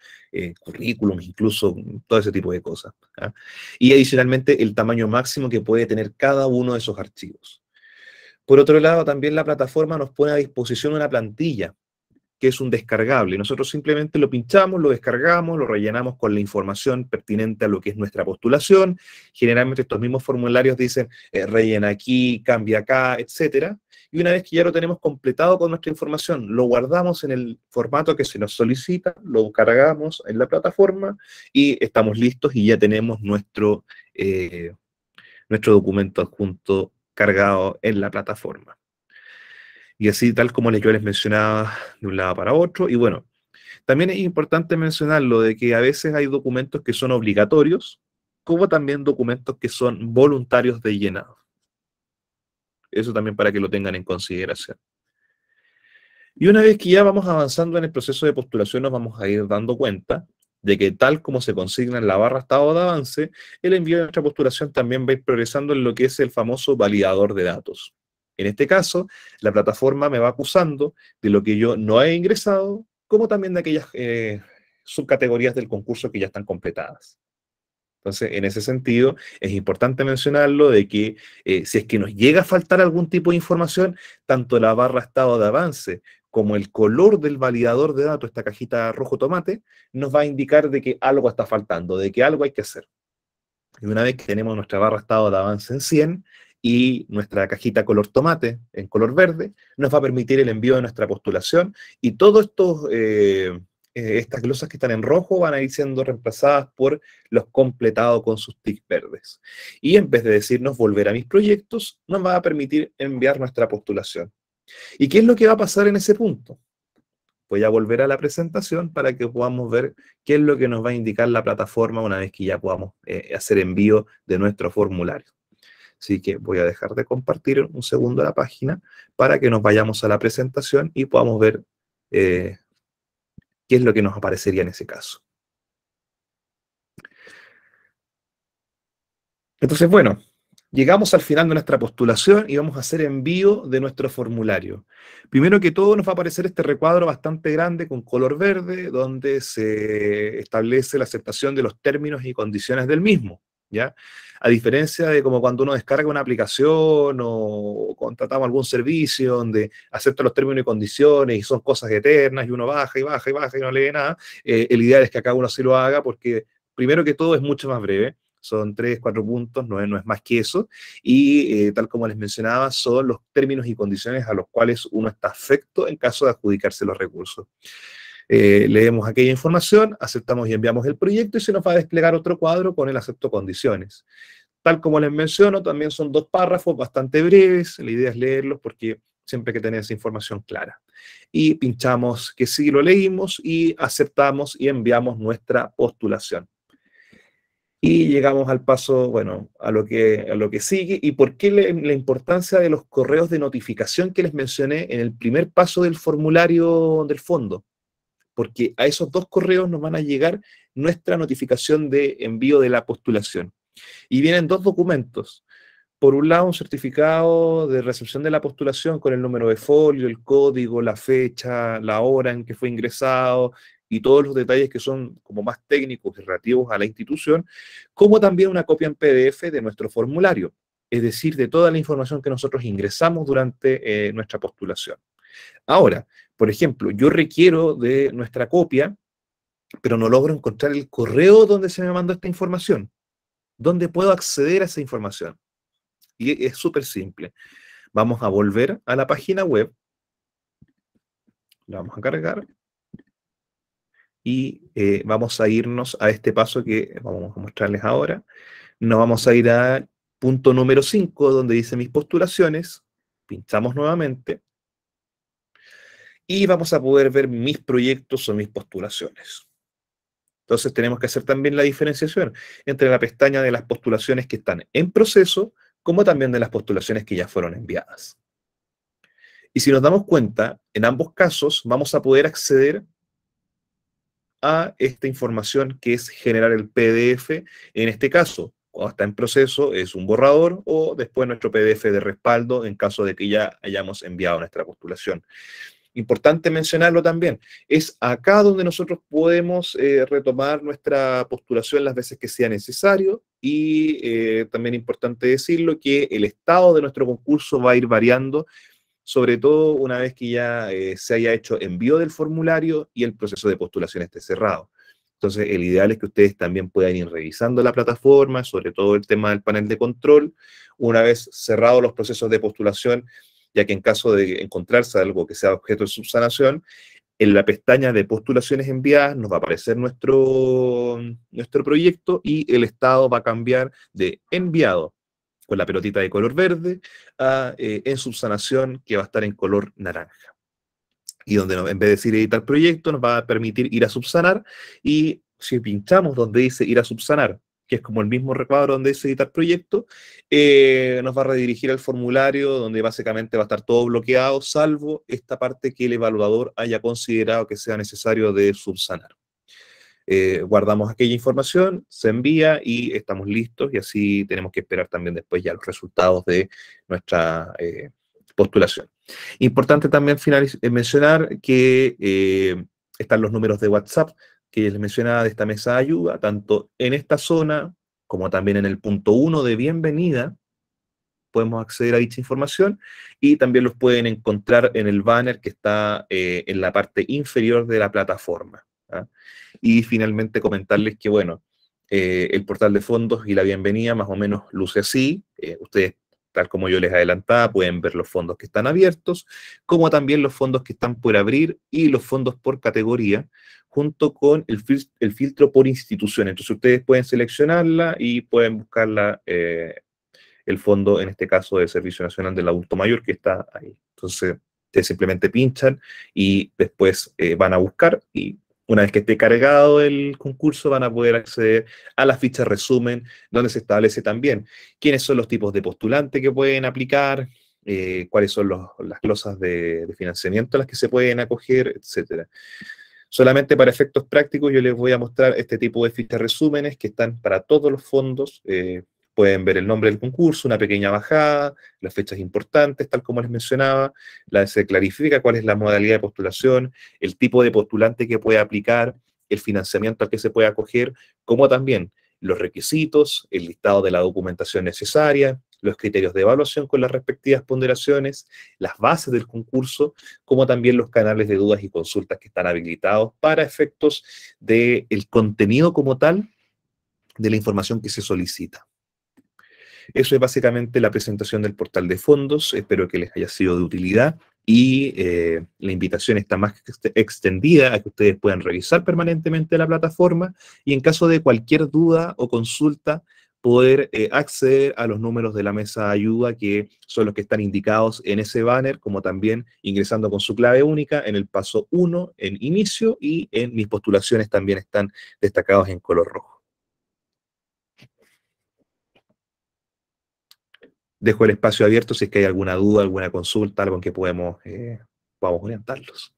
currículums, incluso todo ese tipo de cosas. ¿ah? Y adicionalmente el tamaño máximo que puede tener cada uno de esos archivos. Por otro lado, también la plataforma nos pone a disposición una plantilla, que es un descargable. Nosotros simplemente lo pinchamos, lo descargamos, lo rellenamos con la información pertinente a lo que es nuestra postulación. Generalmente estos mismos formularios dicen eh, rellena aquí, cambia acá, etcétera. Y una vez que ya lo tenemos completado con nuestra información, lo guardamos en el formato que se nos solicita, lo cargamos en la plataforma y estamos listos y ya tenemos nuestro, eh, nuestro documento adjunto cargado en la plataforma. Y así, tal como yo les mencionaba de un lado para otro, y bueno, también es importante mencionar lo de que a veces hay documentos que son obligatorios, como también documentos que son voluntarios de llenado. Eso también para que lo tengan en consideración. Y una vez que ya vamos avanzando en el proceso de postulación, nos vamos a ir dando cuenta de que tal como se consigna en la barra estado de avance, el envío de nuestra postulación también va a ir progresando en lo que es el famoso validador de datos. En este caso, la plataforma me va acusando de lo que yo no he ingresado, como también de aquellas eh, subcategorías del concurso que ya están completadas. Entonces, en ese sentido, es importante mencionarlo de que eh, si es que nos llega a faltar algún tipo de información, tanto la barra estado de avance como el color del validador de datos, esta cajita rojo tomate, nos va a indicar de que algo está faltando, de que algo hay que hacer. Y una vez que tenemos nuestra barra estado de avance en 100 y nuestra cajita color tomate en color verde, nos va a permitir el envío de nuestra postulación y todos estos... Eh, eh, estas glosas que están en rojo van a ir siendo reemplazadas por los completados con sus tics verdes. Y en vez de decirnos volver a mis proyectos, nos va a permitir enviar nuestra postulación. ¿Y qué es lo que va a pasar en ese punto? Voy a volver a la presentación para que podamos ver qué es lo que nos va a indicar la plataforma una vez que ya podamos eh, hacer envío de nuestro formulario. Así que voy a dejar de compartir un segundo la página para que nos vayamos a la presentación y podamos ver eh, qué es lo que nos aparecería en ese caso. Entonces, bueno, Llegamos al final de nuestra postulación y vamos a hacer envío de nuestro formulario. Primero que todo nos va a aparecer este recuadro bastante grande con color verde donde se establece la aceptación de los términos y condiciones del mismo. ¿Ya? A diferencia de como cuando uno descarga una aplicación o contratamos algún servicio donde acepta los términos y condiciones y son cosas eternas y uno baja y baja y baja y no lee nada, eh, el ideal es que acá uno se lo haga porque primero que todo es mucho más breve son tres, cuatro puntos, no es, no es más que eso. Y eh, tal como les mencionaba, son los términos y condiciones a los cuales uno está afecto en caso de adjudicarse los recursos. Eh, leemos aquella información, aceptamos y enviamos el proyecto y se nos va a desplegar otro cuadro con el acepto condiciones. Tal como les menciono, también son dos párrafos bastante breves, la idea es leerlos porque siempre que tener esa información clara. Y pinchamos que sí lo leímos y aceptamos y enviamos nuestra postulación. Y llegamos al paso, bueno, a lo que, lo que sigue y por qué la importancia de los correos de notificación que les mencioné en el primer paso del formulario del fondo. Porque a esos dos correos nos van a llegar nuestra notificación de envío de la postulación. Y vienen dos documentos. Por un lado, un certificado de recepción de la postulación con el número de folio, el código, la fecha, la hora en que fue ingresado, y todos los detalles que son como más técnicos relativos a la institución, como también una copia en PDF de nuestro formulario, es decir, de toda la información que nosotros ingresamos durante eh, nuestra postulación. Ahora, por ejemplo, yo requiero de nuestra copia, pero no logro encontrar el correo donde se me mandó esta información. ¿Dónde puedo acceder a esa información? Y e, es súper simple. Vamos a volver a la página web. La vamos a cargar y eh, vamos a irnos a este paso que vamos a mostrarles ahora. Nos vamos a ir al punto número 5, donde dice mis postulaciones, pinchamos nuevamente, y vamos a poder ver mis proyectos o mis postulaciones. Entonces tenemos que hacer también la diferenciación entre la pestaña de las postulaciones que están en proceso, como también de las postulaciones que ya fueron enviadas. Y si nos damos cuenta, en ambos casos vamos a poder acceder a esta información que es generar el PDF, en este caso, cuando está en proceso es un borrador o después nuestro PDF de respaldo en caso de que ya hayamos enviado nuestra postulación. Importante mencionarlo también, es acá donde nosotros podemos eh, retomar nuestra postulación las veces que sea necesario y eh, también importante decirlo que el estado de nuestro concurso va a ir variando sobre todo una vez que ya eh, se haya hecho envío del formulario y el proceso de postulación esté cerrado. Entonces, el ideal es que ustedes también puedan ir revisando la plataforma, sobre todo el tema del panel de control, una vez cerrados los procesos de postulación, ya que en caso de encontrarse algo que sea objeto de subsanación, en la pestaña de postulaciones enviadas nos va a aparecer nuestro, nuestro proyecto y el estado va a cambiar de enviado con la pelotita de color verde, eh, en subsanación, que va a estar en color naranja. Y donde en vez de decir editar proyecto, nos va a permitir ir a subsanar. Y si pinchamos donde dice ir a subsanar, que es como el mismo recuadro donde dice editar proyecto, eh, nos va a redirigir al formulario donde básicamente va a estar todo bloqueado, salvo esta parte que el evaluador haya considerado que sea necesario de subsanar. Eh, guardamos aquella información, se envía y estamos listos y así tenemos que esperar también después ya los resultados de nuestra eh, postulación. Importante también eh, mencionar que están los números de WhatsApp que les mencionaba de esta mesa de ayuda, tanto en esta zona como también en el punto 1 de bienvenida, podemos acceder a dicha información y también los pueden encontrar en el banner que está en la parte inferior de la plataforma. ¿ah? Y finalmente comentarles que, bueno, eh, el portal de fondos y la bienvenida más o menos luce así. Eh, ustedes, tal como yo les adelantaba, pueden ver los fondos que están abiertos, como también los fondos que están por abrir y los fondos por categoría, junto con el, filtro por institución. Entonces ustedes pueden seleccionarla y pueden buscarla. Eh, el fondo, en este caso, de Servicio Nacional del Adulto Mayor, que está ahí. Entonces, ustedes simplemente pinchan y después van a buscar y una vez que esté cargado el concurso, van a poder acceder a la ficha resumen, donde se establece también quiénes son los tipos de postulante que pueden aplicar, eh, cuáles son las glosas de, financiamiento a las que se pueden acoger, etc. Solamente para efectos prácticos yo les voy a mostrar este tipo de fichas resúmenes que están para todos los fondos. Eh, Pueden ver el nombre del concurso, una pequeña bajada, las fechas importantes, tal como les mencionaba, la, se clarifica cuál es la modalidad de postulación, el tipo de postulante que puede aplicar, el financiamiento al que se puede acoger, como también los requisitos, el listado de la documentación necesaria, los criterios de evaluación con las respectivas ponderaciones, las bases del concurso, como también los canales de dudas y consultas que están habilitados para efectos del contenido como tal de la información que se solicita. Eso es básicamente la presentación del portal de fondos. Espero que les haya sido de utilidad y eh, la invitación está más extendida a que ustedes puedan revisar permanentemente la plataforma y en caso de cualquier duda o consulta, poder eh, acceder a los números de la mesa de ayuda que son los que están indicados en ese banner, como también ingresando con su clave única en el paso 1, en inicio y en mis postulaciones también están destacados en color rojo. dejo el espacio abierto si es que hay alguna duda, alguna consulta, algo en que podemos, eh, podamos orientarlos.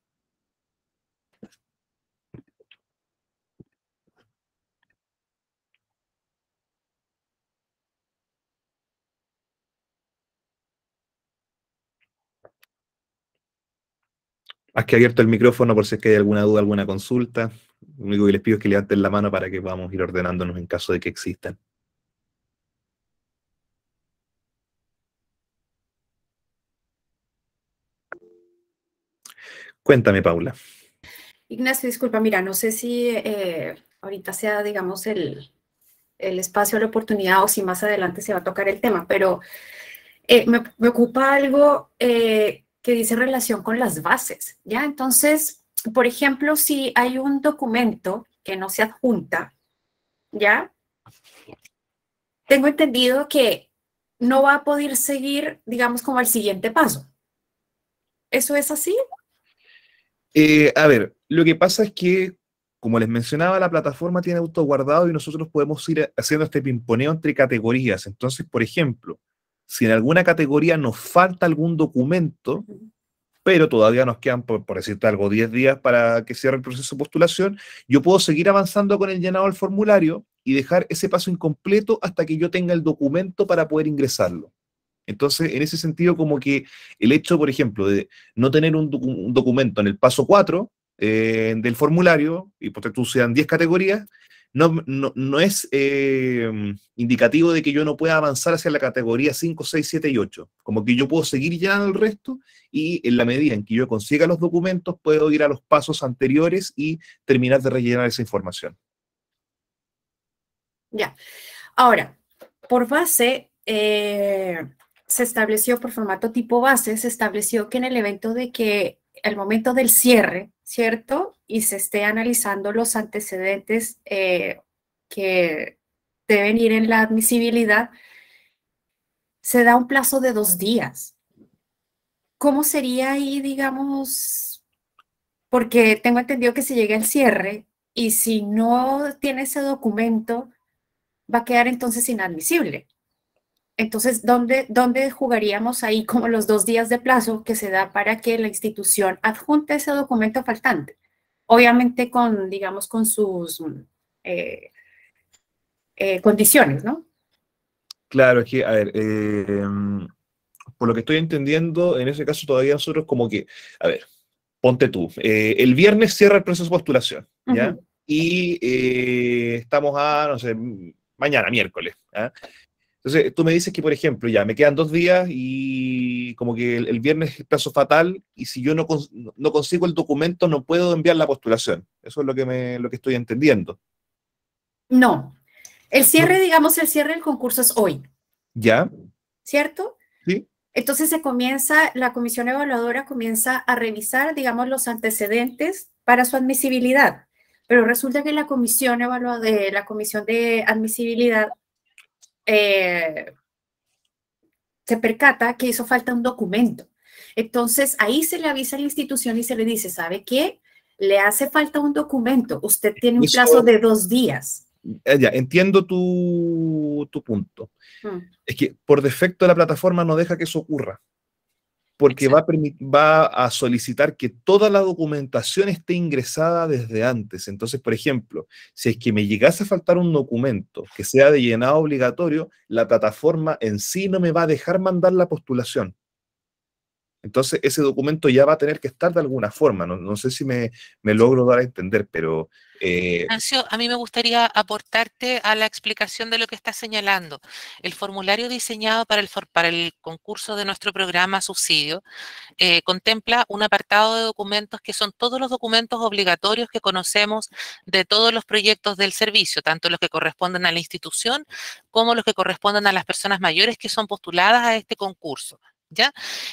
Has que abierto el micrófono por si es que hay alguna duda, alguna consulta. Lo único que les pido es que levanten la mano para que podamos ir ordenándonos en caso de que existan. Cuéntame, Paula. Ignacio, disculpa, mira, no sé si eh, ahorita sea, digamos, el, el espacio, la oportunidad o si más adelante se va a tocar el tema, pero eh, me, ocupa algo eh, que dice relación con las bases, ¿ya? Entonces, por ejemplo, si hay un documento que no se adjunta, ¿ya? Tengo entendido que no va a poder seguir, digamos, como el siguiente paso. ¿Eso es así eh, a ver, lo que pasa es que, como les mencionaba, la plataforma tiene auto guardado y nosotros podemos ir haciendo este pimponeo entre categorías. Entonces, por ejemplo, si en alguna categoría nos falta algún documento, pero todavía nos quedan, por, por decirte algo, 10 días para que cierre el proceso de postulación, yo puedo seguir avanzando con el llenado del formulario y dejar ese paso incompleto hasta que yo tenga el documento para poder ingresarlo. Entonces, en ese sentido, como que el hecho, por ejemplo, de no tener un, documento en el paso 4 eh, del formulario, y por tanto sean 10 categorías, no, no, es em, indicativo de que yo no pueda avanzar hacia la categoría 5, 6, 7 y 8. Como que yo puedo seguir llenando el resto y en la medida en que yo consiga los documentos, puedo ir a los pasos anteriores y terminar de rellenar esa información. Ya. Ahora, por base, eh, se estableció por formato tipo base, se estableció que en el evento de que el momento del cierre, ¿cierto? Y se esté analizando los antecedentes eh, que deben ir en la admisibilidad, se da un plazo de dos días. ¿Cómo sería ahí, digamos, porque tengo entendido que si llega el cierre y si no tiene ese documento, va a quedar entonces inadmisible? Entonces, ¿dónde, ¿dónde jugaríamos ahí como los dos días de plazo que se da para que la institución adjunte ese documento faltante? Obviamente con, digamos, con sus eh, eh, condiciones, ¿no? Claro, es que, a ver, eh, por lo que estoy entendiendo, en ese caso todavía nosotros como que, a ver, ponte tú, el viernes cierra el proceso de postulación, ¿ya? Y estamos a, no sé, mañana, miércoles. ¿ya? ¿ah? Entonces, tú me dices que, por ejemplo, ya me quedan dos días y como que el, viernes es plazo fatal y si yo no, no, consigo el documento no puedo enviar la postulación. Eso es lo que, me, lo que estoy entendiendo. No. El cierre, digamos, el cierre del concurso es hoy. ¿Ya? ¿Cierto? Sí. Entonces se comienza, la comisión evaluadora comienza a revisar, digamos, los antecedentes para su admisibilidad. Pero resulta que la comisión evaluadora, la comisión de admisibilidad eh, se percata que hizo falta un documento. Entonces ahí se le avisa a la institución y se le dice, ¿sabe qué? Le hace falta un documento. Usted tiene un plazo de dos días. Eh, ya, entiendo tu, punto. Mm. Es que por defecto la plataforma no deja que eso ocurra porque va a, solicitar que toda la documentación esté ingresada desde antes. Entonces, por ejemplo, si es que me llegase a faltar un documento que sea de llenado obligatorio, la plataforma en sí no me va a dejar mandar la postulación. Entonces, ese documento ya va a tener que estar de alguna forma. No, sé si me, logro dar a entender, pero... Eh... a mí me gustaría aportarte a la explicación de lo que está señalando. El formulario diseñado para el, concurso de nuestro programa subsidio eh, contempla un apartado de documentos que son todos los documentos obligatorios que conocemos de todos los proyectos del servicio, tanto los que corresponden a la institución como los que corresponden a las personas mayores que son postuladas a este concurso.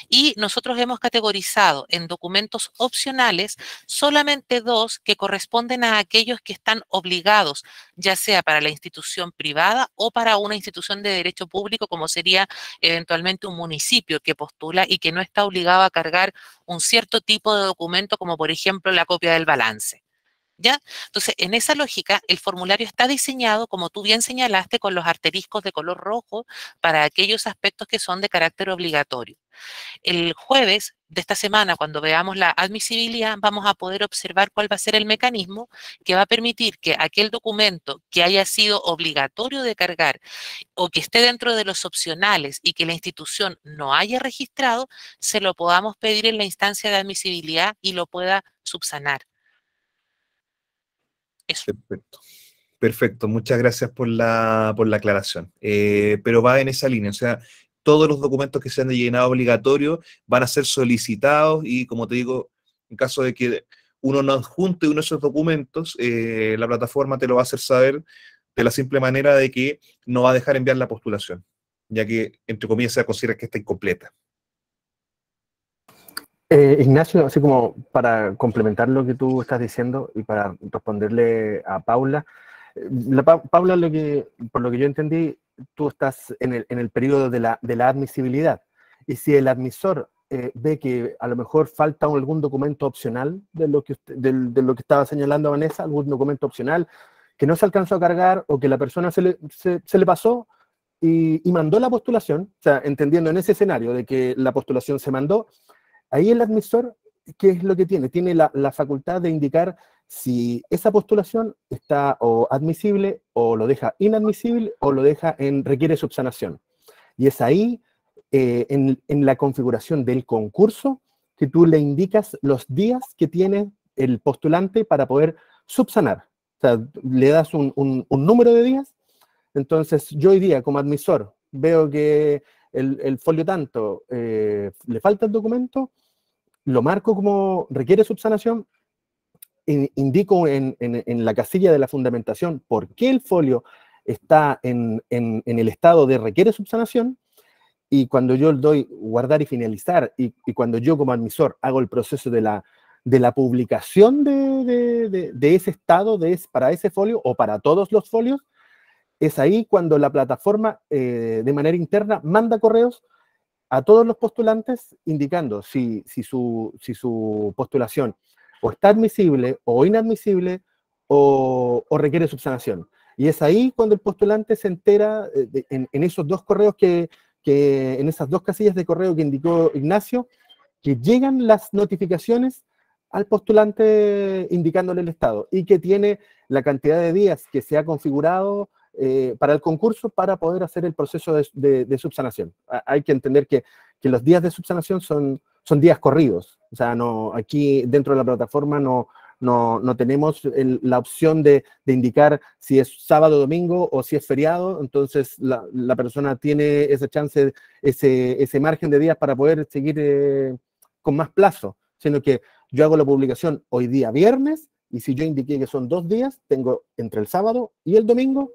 Y nosotros hemos categorizado en documentos opcionales solamente dos que corresponden a aquellos que están obligados, ya sea para la institución privada o para una institución de derecho público, como sería eventualmente un municipio que postula y que no está obligado a cargar un cierto tipo de documento, como por ejemplo la copia del balance. Entonces, en esa lógica, el formulario está diseñado, como tú bien señalaste, con los arteriscos de color rojo para aquellos aspectos que son de carácter obligatorio. El jueves de esta semana, cuando veamos la admisibilidad, vamos a poder observar cuál va a ser el mecanismo que va a permitir que aquel documento que haya sido obligatorio de cargar o que esté dentro de los opcionales y que la institución no haya registrado, se lo podamos pedir en la instancia de admisibilidad y lo pueda subsanar. Perfecto. Perfecto, muchas gracias por la, por la aclaración. Eh, pero va en esa línea, o sea, todos los documentos que sean de llenado obligatorio van a ser solicitados y, como te digo, en caso de que uno no adjunte uno de esos documentos, eh, la plataforma te lo va a hacer saber de la simple manera de que no va a dejar enviar la postulación, ya que, entre comillas, se considera que está incompleta. Eh, Ignacio, así como para complementar lo que tú estás diciendo y para responderle a Paula, eh, Paula, lo que, por lo que yo entendí, tú estás en el, en periodo de la, admisibilidad. Y si el admisor eh, ve que a lo mejor falta algún documento opcional de lo, que de, lo que estaba señalando Vanessa, algún documento opcional que no se alcanzó a cargar o que la persona se le, pasó y, y mandó la postulación, o sea, entendiendo en ese escenario de que la postulación se mandó, Ahí el admisor, ¿qué es lo que tiene? Tiene la, facultad de indicar si esa postulación está o admisible o lo deja inadmisible o lo deja en requiere subsanación. Y es ahí, eh, en, la configuración del concurso, que tú le indicas los días que tiene el postulante para poder subsanar. O sea, le das un, número de días. Entonces, yo hoy día, como admisor, veo que el, folio tanto eh, le falta el documento, lo marco como requiere subsanación, indico en, la casilla de la fundamentación por qué el folio está en, el estado de requiere subsanación y cuando yo doy guardar y finalizar y, cuando yo como admisor hago el proceso de la, publicación de, de ese estado para ese folio o para todos los folios, es ahí cuando la plataforma eh, de manera interna manda correos a todos los postulantes indicando si, si, su, postulación o está admisible o inadmisible o, requiere subsanación. Y es ahí cuando el postulante se entera eh, en, esos dos correos que, que, en esas dos casillas de correo que indicó Ignacio, que llegan las notificaciones al postulante indicándole el estado y que tiene la cantidad de días que se ha configurado eh, para el concurso para poder hacer el proceso de, subsanación. hay que entender que, los días de subsanación son, son días corridos. O sea, no, aquí dentro de la plataforma no, no, tenemos la opción de, indicar si es sábado, domingo o si es feriado. Entonces, la, persona tiene esa chance, ese, margen de días para poder seguir eh, con más plazo, sino que yo hago la publicación hoy día viernes. Y si yo indiqué que son dos días, tengo entre el sábado y el domingo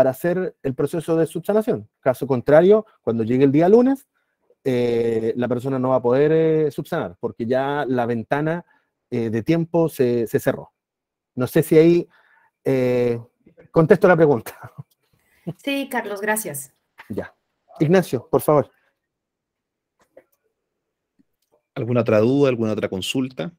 para hacer el proceso de subsanación. Caso contrario, cuando llegue el día lunes, eh, la persona no va a poder eh, subsanar porque ya la ventana eh, de tiempo se, se, cerró. No sé si ahí contesto la pregunta. (laughs) Sí, Carlos, gracias. Ya. Ignacio, por favor. ¿Alguna otra duda, alguna otra consulta?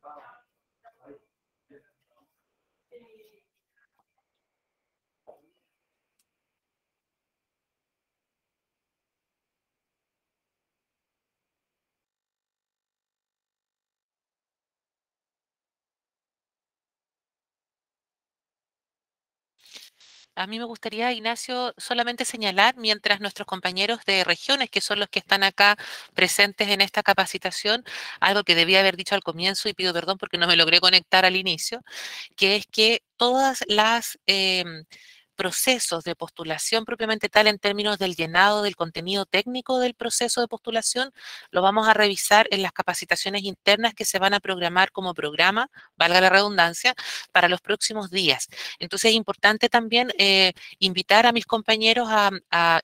A mí me gustaría, Ignacio, solamente señalar, mientras nuestros compañeros de regiones, que son los que están acá presentes en esta capacitación, algo que debía haber dicho al comienzo y pido perdón porque no me logré conectar al inicio, que es que todas las... Em, procesos de postulación propiamente tal en términos del llenado del contenido técnico del proceso de postulación, lo vamos a revisar en las capacitaciones internas que se van a programar como programa, valga la redundancia, para los próximos días. Entonces es importante también eh, invitar a mis compañeros a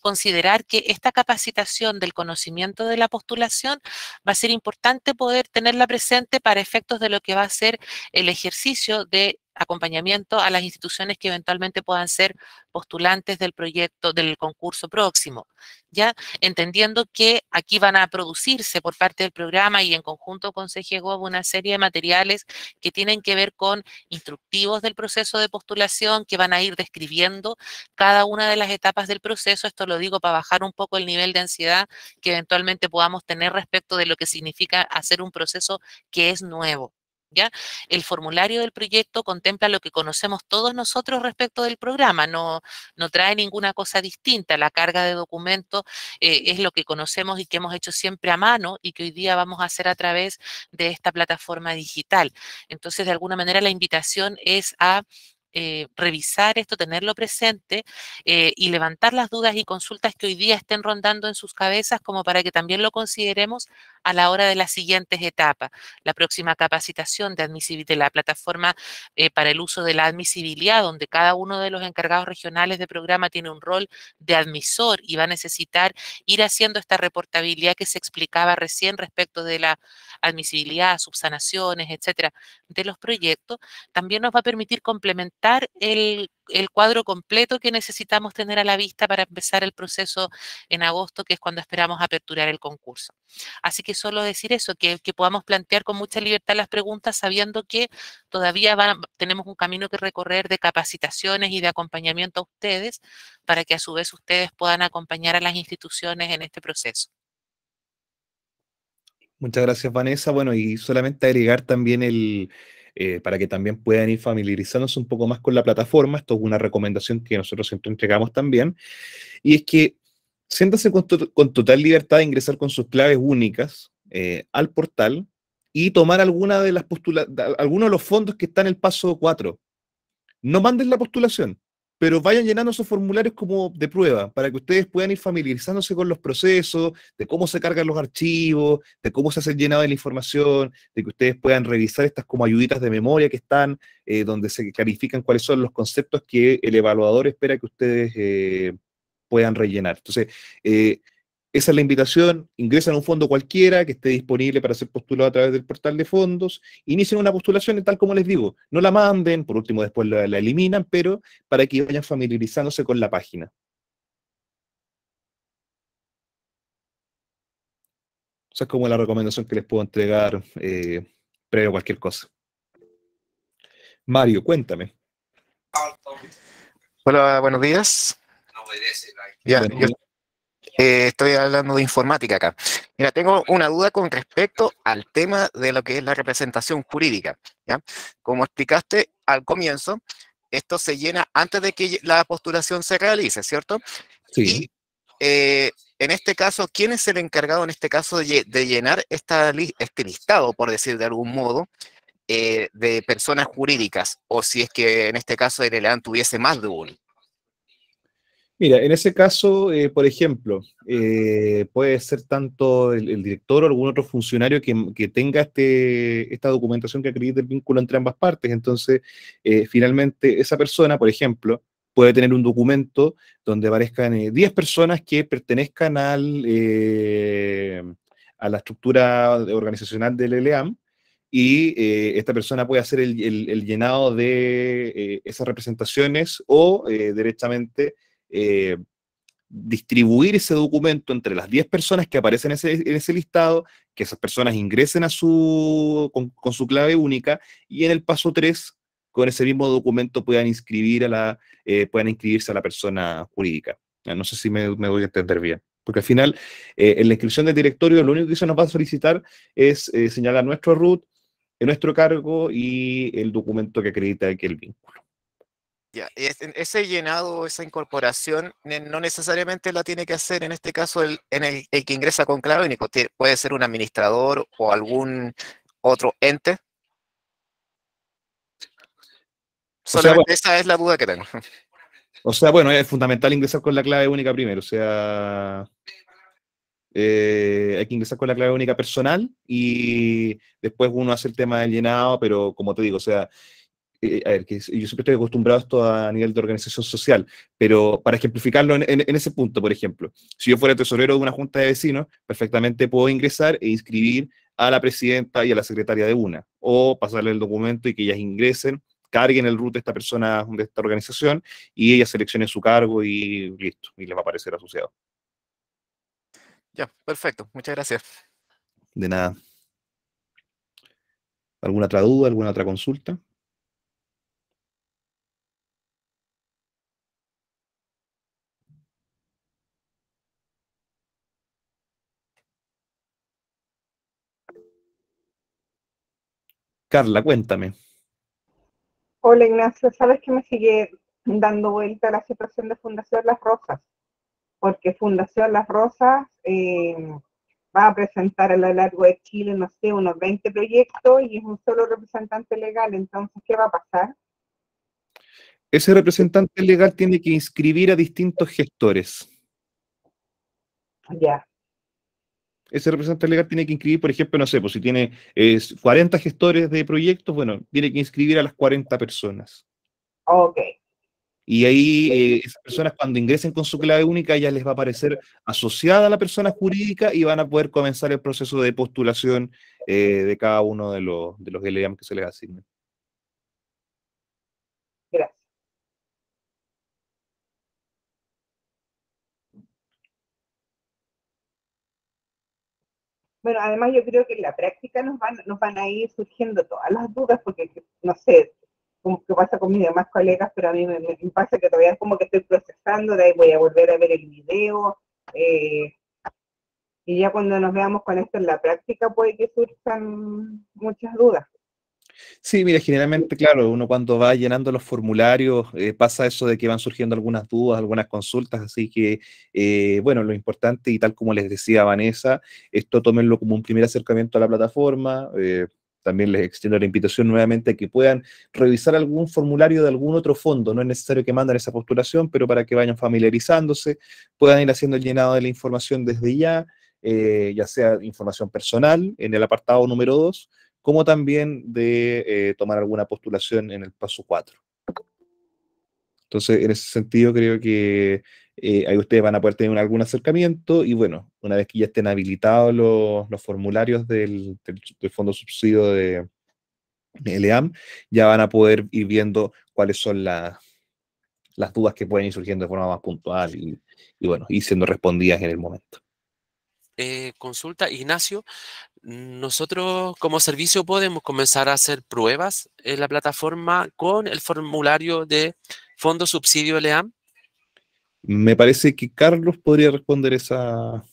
considerar que esta capacitación del conocimiento de la postulación va a ser importante poder tenerla presente para efectos de lo que va a ser el ejercicio de acompañamiento a las instituciones que eventualmente puedan ser postulantes del proyecto, del concurso próximo, ya entendiendo que aquí van a producirse por parte del programa y en conjunto con CGGOV una serie de materiales que tienen que ver con instructivos del proceso de postulación que van a ir describiendo cada una de las etapas del proceso, esto lo digo para bajar un poco el nivel de ansiedad que eventualmente podamos tener respecto de lo que significa hacer un proceso que es nuevo. El formulario del proyecto contempla lo que conocemos todos nosotros respecto del programa, no, no trae ninguna cosa distinta. La carga de documentos eh, es lo que conocemos y que hemos hecho siempre a mano y que hoy día vamos a hacer a través de esta plataforma digital. Entonces, de alguna manera, la invitación es a eh, revisar esto, tenerlo presente eh, y levantar las dudas y consultas que hoy día estén rondando en sus cabezas como para que también lo consideremos a la hora de las siguientes etapas. La próxima capacitación de, de la plataforma eh, para el uso de la admisibilidad, donde cada uno de los encargados regionales de programa tiene un rol de admisor y va a necesitar ir haciendo esta reportabilidad que se explicaba recién respecto de la admisibilidad, subsanaciones, etcétera, de los proyectos. También nos va a permitir complementar el el cuadro completo que necesitamos tener a la vista para empezar el proceso en agosto, que es cuando esperamos aperturar el concurso. Así que solo decir eso, que, podamos plantear con mucha libertad las preguntas sabiendo que todavía tenemos un camino que recorrer de capacitaciones y de acompañamiento a ustedes para que a su vez ustedes puedan acompañar a las instituciones en este proceso. Muchas gracias, Vanessa. Bueno, y solamente agregar también el, eh, para que también puedan ir familiarizándose un poco más con la plataforma. Esto es una recomendación que nosotros siempre entregamos también. Y es que siéntase con, total libertad de ingresar con sus claves únicas eh, al portal y tomar alguna de las alguno de los fondos que están en el paso 4. No mandes la postulación pero vayan llenando esos formularios como de prueba, para que ustedes puedan ir familiarizándose con los procesos, de cómo se cargan los archivos, de cómo se hace el llenado de la información, de que ustedes puedan revisar estas como ayuditas de memoria que están, eh, donde se califican cuáles son los conceptos que el evaluador espera que ustedes eh, puedan rellenar. Entonces, eh, esa es la invitación. Ingresan a un fondo cualquiera que esté disponible para ser postulado a través del portal de fondos. Inician una postulación tal como les digo, no la manden, por último después la, eliminan, pero para que vayan familiarizándose con la página. Esa es como la recomendación que les puedo entregar eh, cualquier cosa. Mario, cuéntame. Hola, buenos días. No, eh, estoy hablando de informática acá. Mira, tengo una duda con respecto al tema de lo que es la representación jurídica. ¿ya? Como explicaste al comienzo, esto se llena antes de que la postulación se realice, ¿cierto? Sí. Eh, en este caso, ¿quién es el encargado en este caso de, llenar esta, este listado, por decir de algún modo, eh, de personas jurídicas? O si es que en este caso el ELAN tuviese más de uno. Mira, en ese caso, eh, por ejemplo, eh, puede ser tanto el, director o algún otro funcionario que, tenga este, esta documentación que acredite el vínculo entre ambas partes. Entonces, eh, finalmente, esa persona, por ejemplo, puede tener un documento donde aparezcan 10 personas que pertenezcan al, a la estructura organizacional del ELEAM y esta persona puede hacer el, llenado de esas representaciones o directamente eh, distribuir ese documento entre las 10 personas que aparecen en ese, listado, que esas personas ingresen a su, con, su clave única y en el paso 3, con ese mismo documento puedan, inscribir a la, eh, puedan inscribirse a la persona jurídica. No sé si me, voy a entender bien. Porque al final, eh, en la inscripción del directorio, lo único que se nos va a solicitar es señalar nuestro root, nuestro cargo y el documento que acredita que el vínculo. Ya, ese llenado, esa incorporación, no necesariamente la tiene que hacer en este caso el, que ingresa con clave único. Puede ser un administrador o algún otro ente. esa es la duda que tengo. (laughs) O sea, bueno, es fundamental ingresar con la clave única primero. O sea, eh, hay que ingresar con la clave única personal y después uno hace el tema del llenado, pero como te digo, o sea, eh, a ver, yo siempre estoy acostumbrado a esto a nivel de organización social, pero para ejemplificarlo en, ese punto, por ejemplo, si yo fuera tesorero de una junta de vecinos, perfectamente puedo ingresar e inscribir a la presidenta y a la secretaria de una, o pasarle el documento y que ellas ingresen, carguen el root de esta persona, de esta organización, y ella seleccione su cargo y listo, y les va a aparecer asociado. Ya, perfecto, muchas gracias. De nada. ¿Alguna otra duda, alguna otra consulta? Carla, cuéntame. Hola Ignacio, sabes que me sigue dando vuelta la situación de Fundación Las Rosas, porque Fundación Las Rosas eh, va a presentar a lo largo de Chile, no sé, unos 20 proyectos y es un solo representante legal, entonces, ¿qué va a pasar? Ese representante legal tiene que inscribir a distintos gestores. Ya, ese representante legal tiene que inscribir, por ejemplo, no sé, pues si tiene 40 gestores de proyectos, bueno, tiene que inscribir a las 40 personas. Ah, ok. Y ahí eh, esas personas cuando ingresen con su clave única ya les va a aparecer asociada a la persona jurídica y van a poder comenzar el proceso de postulación eh, de cada uno de los, de los que se les asignen. bueno, además yo creo que en la práctica nos van, nos van a ir surgiendo todas las dudas, porque no sé, como que pasa con mis demás colegas, pero a mí me, pasa que todavía es como que estoy procesando, de ahí voy a volver a ver el video, eh, y ya cuando nos veamos con esto en la práctica puede que surjan muchas dudas. Sí, mira, generalmente, claro, uno cuando va llenando los formularios eh, pasa eso de que van surgiendo algunas dudas, algunas consultas, así que, eh, bueno, lo importante y tal como les decía Vanessa, esto tómenlo como un primer acercamiento a la plataforma. Eh, también les extiendo la invitación nuevamente a que puedan revisar algún formulario de algún otro fondo. No es necesario que manden esa postulación, pero para que vayan familiarizándose, puedan ir haciendo el llenado de la información desde ya, ya sea información personal en el apartado número 2 como también de eh, tomar alguna postulación en el paso 4. Entonces, en ese sentido, creo que eh, ahí ustedes van a poder tener algún acercamiento y bueno, una vez que ya estén habilitados los, formularios del, fondo subsidio de LEAM, ya van a poder ir viendo cuáles son las dudas que pueden ir surgiendo de forma más puntual y bueno, y siendo respondidas en el momento. Eh, consulta, Ignacio, nosotros como servicio podemos comenzar a hacer pruebas en la plataforma con el formulario de Fondo Subsidio LEAM. Me parece que Carlos podría responder esa,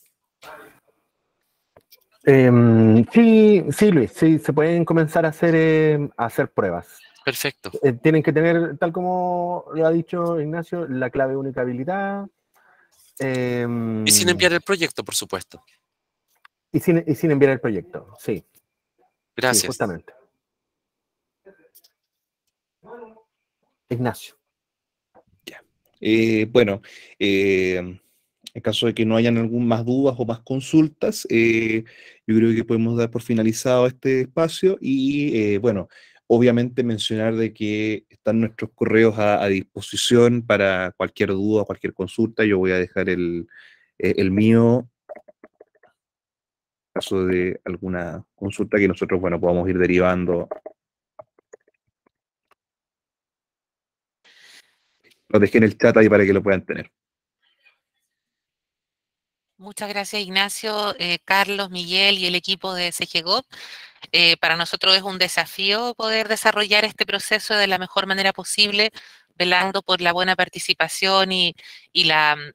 em, sí, sí, Luis, sí, se pueden comenzar a hacer, em, a hacer pruebas. Perfecto. Eh, tienen que tener, tal como lo ha dicho Ignacio, la clave única habilidad y sin em, enviar el proyecto, por supuesto. Y sin, enviar el proyecto, sí. Gracias. justamente. Ignacio. Eh, bueno, eh, en caso de que no hayan algún más dudas o más consultas, eh, yo creo que podemos dar por finalizado este espacio y bueno, Obviamente mencionar de que están nuestros correos a, disposición para cualquier duda, cualquier consulta. Yo voy a dejar el, eh, el mío en caso de alguna consulta que nosotros, bueno, podamos ir derivando. Lo dejé en el chat ahí para que lo puedan tener. Muchas gracias Ignacio, eh, Carlos, Miguel y el equipo de CGGOP. Eh, para nosotros es un desafío poder desarrollar este proceso de la mejor manera posible, velando por la buena participación y, mm,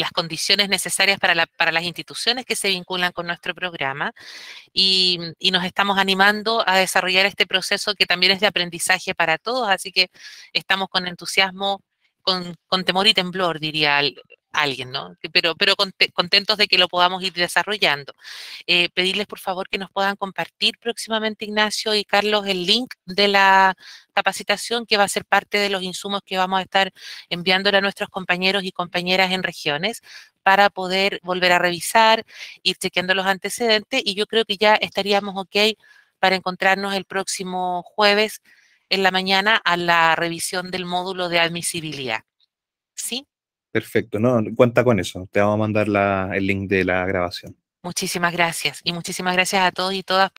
las condiciones necesarias para, las instituciones que se vinculan con nuestro programa. Mm, y, nos estamos animando a desarrollar este proceso que también es de aprendizaje para todos, así que estamos con entusiasmo, con, con temor y temblor, diría, alguien, ¿no? Pero, pero contentos de que lo podamos ir desarrollando. Eh, pedirles, por favor, que nos puedan compartir próximamente, Ignacio y Carlos, el link de la capacitación que va a ser parte de los insumos que vamos a estar enviándole a nuestros compañeros y compañeras en regiones para poder volver a revisar, ir chequeando los antecedentes y yo creo que ya estaríamos ok para encontrarnos el próximo jueves en la mañana a la revisión del módulo de admisibilidad. ¿Sí? Perfecto, no, cuenta con eso. Te vamos a mandar el link de la grabación. Muchísimas gracias y muchísimas gracias a todos y todas